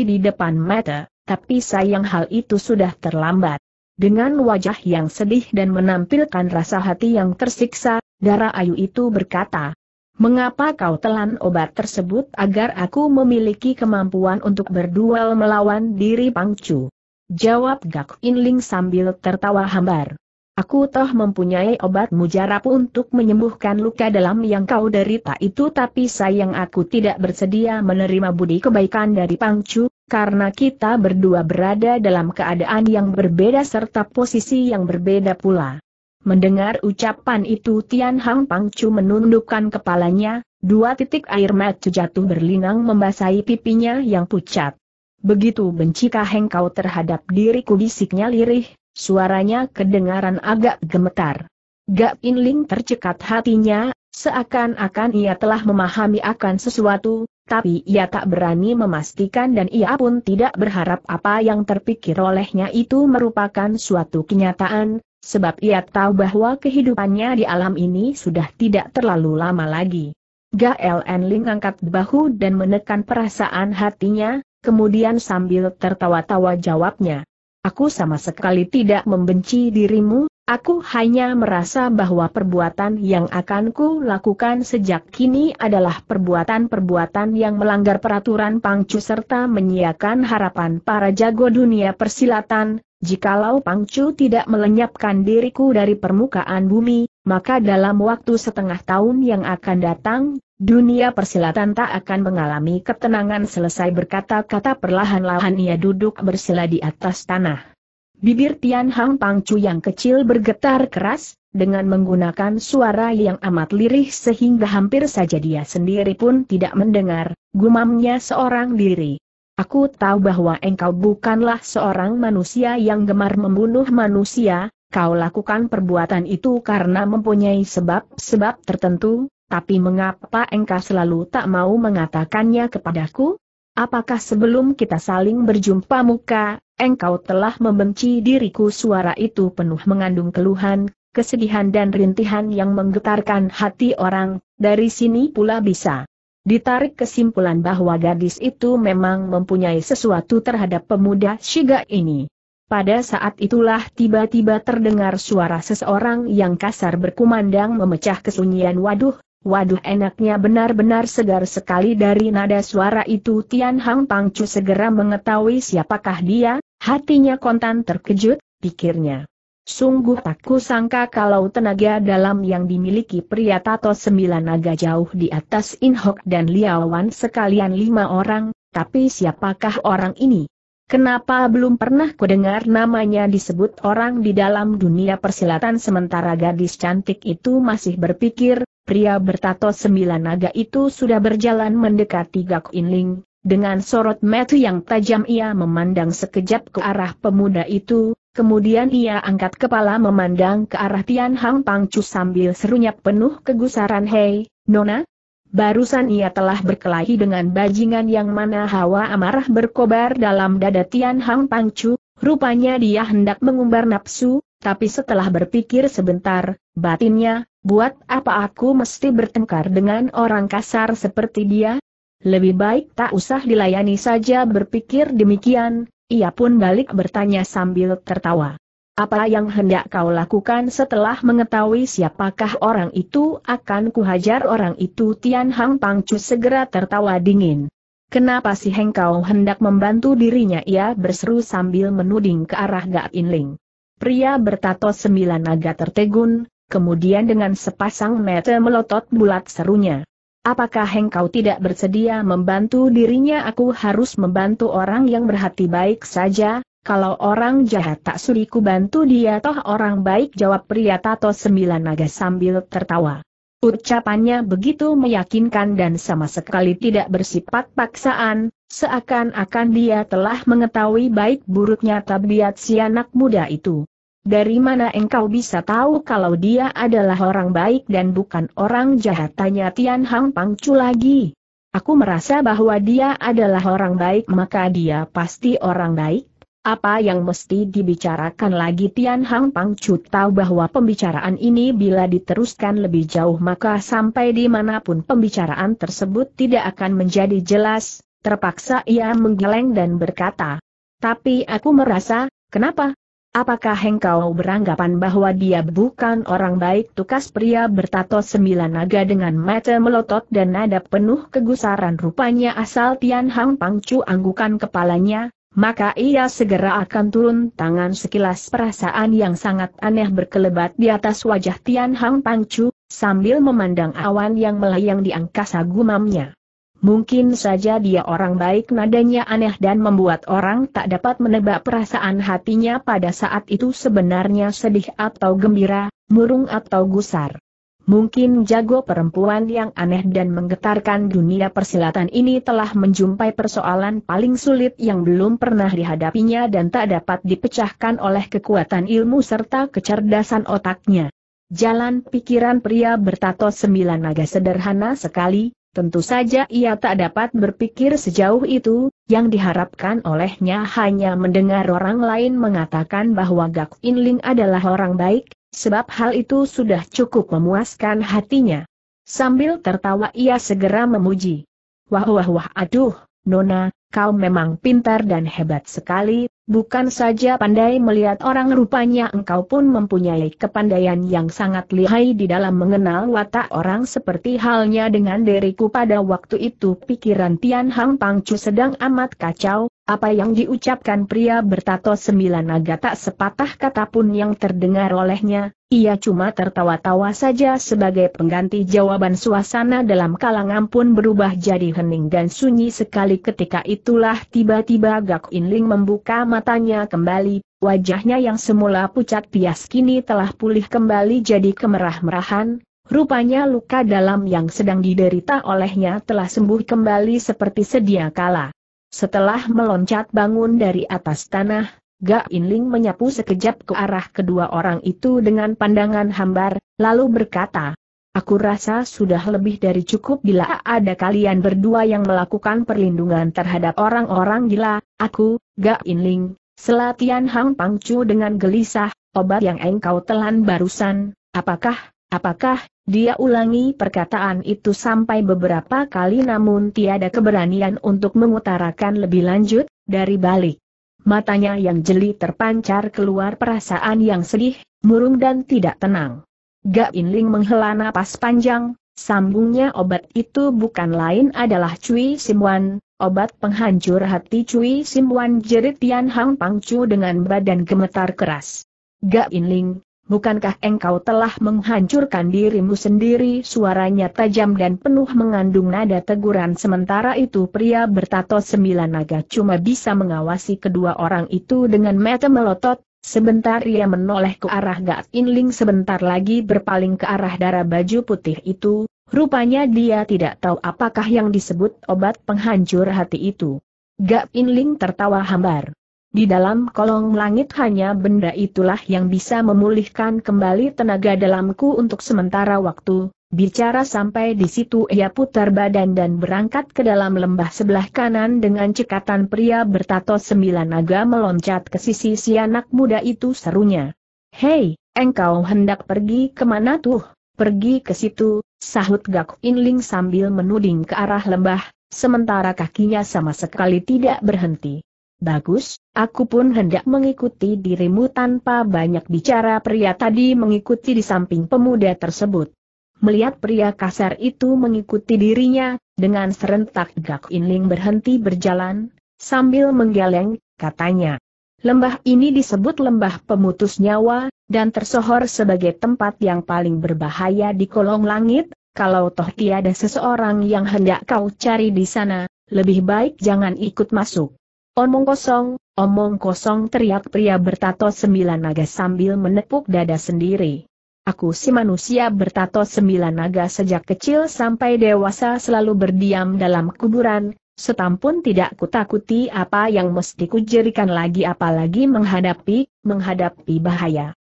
di depan mata tapi sayang hal itu sudah terlambat. Dengan wajah yang sedih dan menampilkan rasa hati yang tersiksa, darah ayu itu berkata, Mengapa kau telan obat tersebut agar aku memiliki kemampuan untuk berduel melawan diri Pangcu? Jawab Gak Inling sambil tertawa hambar. Aku toh mempunyai obat mujarab untuk menyembuhkan luka dalam yang kau derita itu tapi sayang aku tidak bersedia menerima budi kebaikan dari Pangcu, karena kita berdua berada dalam keadaan yang berbeda serta posisi yang berbeda pula. Mendengar ucapan itu Tian Hang Pangcu menundukkan kepalanya, dua titik air mata jatuh berlinang membasahi pipinya yang pucat. Begitu benci bencikah engkau terhadap diriku bisiknya lirih, suaranya kedengaran agak gemetar. Gak Inling tercekat hatinya, seakan-akan ia telah memahami akan sesuatu, tapi ia tak berani memastikan dan ia pun tidak berharap apa yang terpikir olehnya itu merupakan suatu kenyataan, sebab ia tahu bahwa kehidupannya di alam ini sudah tidak terlalu lama lagi. Gael Enling angkat bahu dan menekan perasaan hatinya, kemudian sambil tertawa-tawa jawabnya. Aku sama sekali tidak membenci dirimu, Aku hanya merasa bahwa perbuatan yang akan ku lakukan sejak kini adalah perbuatan-perbuatan yang melanggar peraturan Pangcu serta menyiakan harapan para jago dunia persilatan, jikalau Pangcu tidak melenyapkan diriku dari permukaan bumi, maka dalam waktu setengah tahun yang akan datang, dunia persilatan tak akan mengalami ketenangan selesai berkata-kata perlahan-lahan ia duduk bersila di atas tanah. Bibir Tian Hang Pangcu yang kecil bergetar keras, dengan menggunakan suara yang amat lirih sehingga hampir saja dia sendiri pun tidak mendengar, gumamnya seorang diri. Aku tahu bahwa engkau bukanlah seorang manusia yang gemar membunuh manusia, kau lakukan perbuatan itu karena mempunyai sebab-sebab tertentu, tapi mengapa engkau selalu tak mau mengatakannya kepadaku? apakah sebelum kita saling berjumpa muka, engkau telah membenci diriku suara itu penuh mengandung keluhan, kesedihan dan rintihan yang menggetarkan hati orang, dari sini pula bisa ditarik kesimpulan bahwa gadis itu memang mempunyai sesuatu terhadap pemuda Shiga ini. Pada saat itulah tiba-tiba terdengar suara seseorang yang kasar berkumandang memecah kesunyian waduh, Waduh enaknya benar-benar segar sekali dari nada suara itu Tian Hang Pangcu segera mengetahui siapakah dia, hatinya kontan terkejut, pikirnya. Sungguh tak kusangka kalau tenaga dalam yang dimiliki pria tato sembilan naga jauh di atas Inhok dan Wan sekalian lima orang, tapi siapakah orang ini? Kenapa belum pernah kudengar namanya disebut orang di dalam dunia persilatan sementara gadis cantik itu masih berpikir, Pria bertato sembilan naga itu sudah berjalan mendekati Gak Inling, dengan sorot mata yang tajam ia memandang sekejap ke arah pemuda itu, kemudian ia angkat kepala memandang ke arah Tian Hang Pangcu sambil serunya penuh kegusaran Hei, Nona, Barusan ia telah berkelahi dengan bajingan yang mana hawa amarah berkobar dalam dada Tian Hang Pangcu, rupanya dia hendak mengumbar nafsu, tapi setelah berpikir sebentar, batinnya, Buat apa aku mesti bertengkar dengan orang kasar seperti dia? Lebih baik tak usah dilayani saja berpikir demikian, ia pun balik bertanya sambil tertawa. Apa yang hendak kau lakukan setelah mengetahui siapakah orang itu akan kuhajar orang itu Tian Hang Pangcu segera tertawa dingin. Kenapa sih kau hendak membantu dirinya ia berseru sambil menuding ke arah Gak Inling. Pria bertato sembilan naga tertegun, kemudian dengan sepasang mata melotot bulat serunya. Apakah engkau tidak bersedia membantu dirinya aku harus membantu orang yang berhati baik saja, kalau orang jahat tak suri ku bantu dia toh orang baik jawab pria tato sembilan naga sambil tertawa. Ucapannya begitu meyakinkan dan sama sekali tidak bersifat paksaan, seakan-akan dia telah mengetahui baik buruknya tabiat si anak muda itu. Dari mana engkau bisa tahu kalau dia adalah orang baik dan bukan orang jahat? Tanya Tian Hang Pangcu lagi. Aku merasa bahwa dia adalah orang baik maka dia pasti orang baik. Apa yang mesti dibicarakan lagi Tian Hang Pangcu tahu bahwa pembicaraan ini bila diteruskan lebih jauh maka sampai dimanapun pembicaraan tersebut tidak akan menjadi jelas, terpaksa ia menggeleng dan berkata. Tapi aku merasa, kenapa, Apakah engkau beranggapan bahwa dia bukan orang baik? Tukas pria bertato sembilan naga dengan mata melotot dan nada penuh kegusaran rupanya asal Tian Hang Pangcu anggukan kepalanya, maka ia segera akan turun tangan sekilas perasaan yang sangat aneh berkelebat di atas wajah Tian Hang Pangcu, sambil memandang awan yang melayang di angkasa gumamnya. Mungkin saja dia orang baik nadanya aneh dan membuat orang tak dapat menebak perasaan hatinya pada saat itu sebenarnya sedih atau gembira, murung atau gusar. Mungkin jago perempuan yang aneh dan menggetarkan dunia persilatan ini telah menjumpai persoalan paling sulit yang belum pernah dihadapinya dan tak dapat dipecahkan oleh kekuatan ilmu serta kecerdasan otaknya. Jalan pikiran pria bertato sembilan naga sederhana sekali, Tentu saja ia tak dapat berpikir sejauh itu, yang diharapkan olehnya hanya mendengar orang lain mengatakan bahwa Gak Inling adalah orang baik, sebab hal itu sudah cukup memuaskan hatinya. Sambil tertawa ia segera memuji. Wah wah wah aduh, Nona, kau memang pintar dan hebat sekali, bukan saja pandai melihat orang rupanya engkau pun mempunyai kepandaian yang sangat lihai di dalam mengenal watak orang seperti halnya dengan diriku pada waktu itu pikiran Tian Hang Pangcu sedang amat kacau, apa yang diucapkan pria bertato sembilan naga tak sepatah kata pun yang terdengar olehnya, ia cuma tertawa-tawa saja sebagai pengganti jawaban suasana dalam kalangan pun berubah jadi hening dan sunyi sekali ketika itu itulah tiba-tiba Gak Inling membuka matanya kembali, wajahnya yang semula pucat pias kini telah pulih kembali jadi kemerah-merahan, Rupanya luka dalam yang sedang diderita olehnya telah sembuh kembali seperti sedia kala. Setelah meloncat bangun dari atas tanah, Gak Inling menyapu sekejap ke arah kedua orang itu dengan pandangan hambar, lalu berkata, Aku rasa sudah lebih dari cukup bila ada kalian berdua yang melakukan perlindungan terhadap orang-orang gila, aku, gak Inling, Selatian Hang Pangcu dengan gelisah, obat yang engkau telan barusan, apakah, apakah, dia ulangi perkataan itu sampai beberapa kali namun tiada keberanian untuk mengutarakan lebih lanjut, dari balik. Matanya yang jeli terpancar keluar perasaan yang sedih, murung dan tidak tenang. Gak Inling menghela napas panjang, sambungnya obat itu bukan lain adalah Cui Simwan, obat penghancur hati Cui Simwan jerit Tian Hang Pangcu dengan badan gemetar keras. Gak Inling, bukankah engkau telah menghancurkan dirimu sendiri? Suaranya tajam dan penuh mengandung nada teguran sementara itu pria bertato sembilan naga cuma bisa mengawasi kedua orang itu dengan mata melotot, Sebentar ia menoleh ke arah Gat Inling sebentar lagi berpaling ke arah darah baju putih itu, rupanya dia tidak tahu apakah yang disebut obat penghancur hati itu. Gat Inling tertawa hambar. Di dalam kolong langit hanya benda itulah yang bisa memulihkan kembali tenaga dalamku untuk sementara waktu, Bicara sampai di situ ia putar badan dan berangkat ke dalam lembah sebelah kanan dengan cekatan pria bertato sembilan naga meloncat ke sisi si anak muda itu serunya. Hei, engkau hendak pergi kemana tuh? Pergi ke situ, sahut Gak Inling sambil menuding ke arah lembah, sementara kakinya sama sekali tidak berhenti. Bagus, aku pun hendak mengikuti dirimu tanpa banyak bicara pria tadi mengikuti di samping pemuda tersebut. Melihat pria kasar itu mengikuti dirinya, dengan serentak Gak Inling berhenti berjalan, sambil menggeleng, katanya. Lembah ini disebut lembah pemutus nyawa, dan tersohor sebagai tempat yang paling berbahaya di kolong langit, kalau toh tiada seseorang yang hendak kau cari di sana, lebih baik jangan ikut masuk. Omong kosong, omong kosong teriak pria bertato sembilan naga sambil menepuk dada sendiri. Aku si manusia bertato sembilan naga sejak kecil sampai dewasa selalu berdiam dalam kuburan, setampun tidak kutakuti apa yang mesti kujerikan lagi apalagi menghadapi, menghadapi bahaya.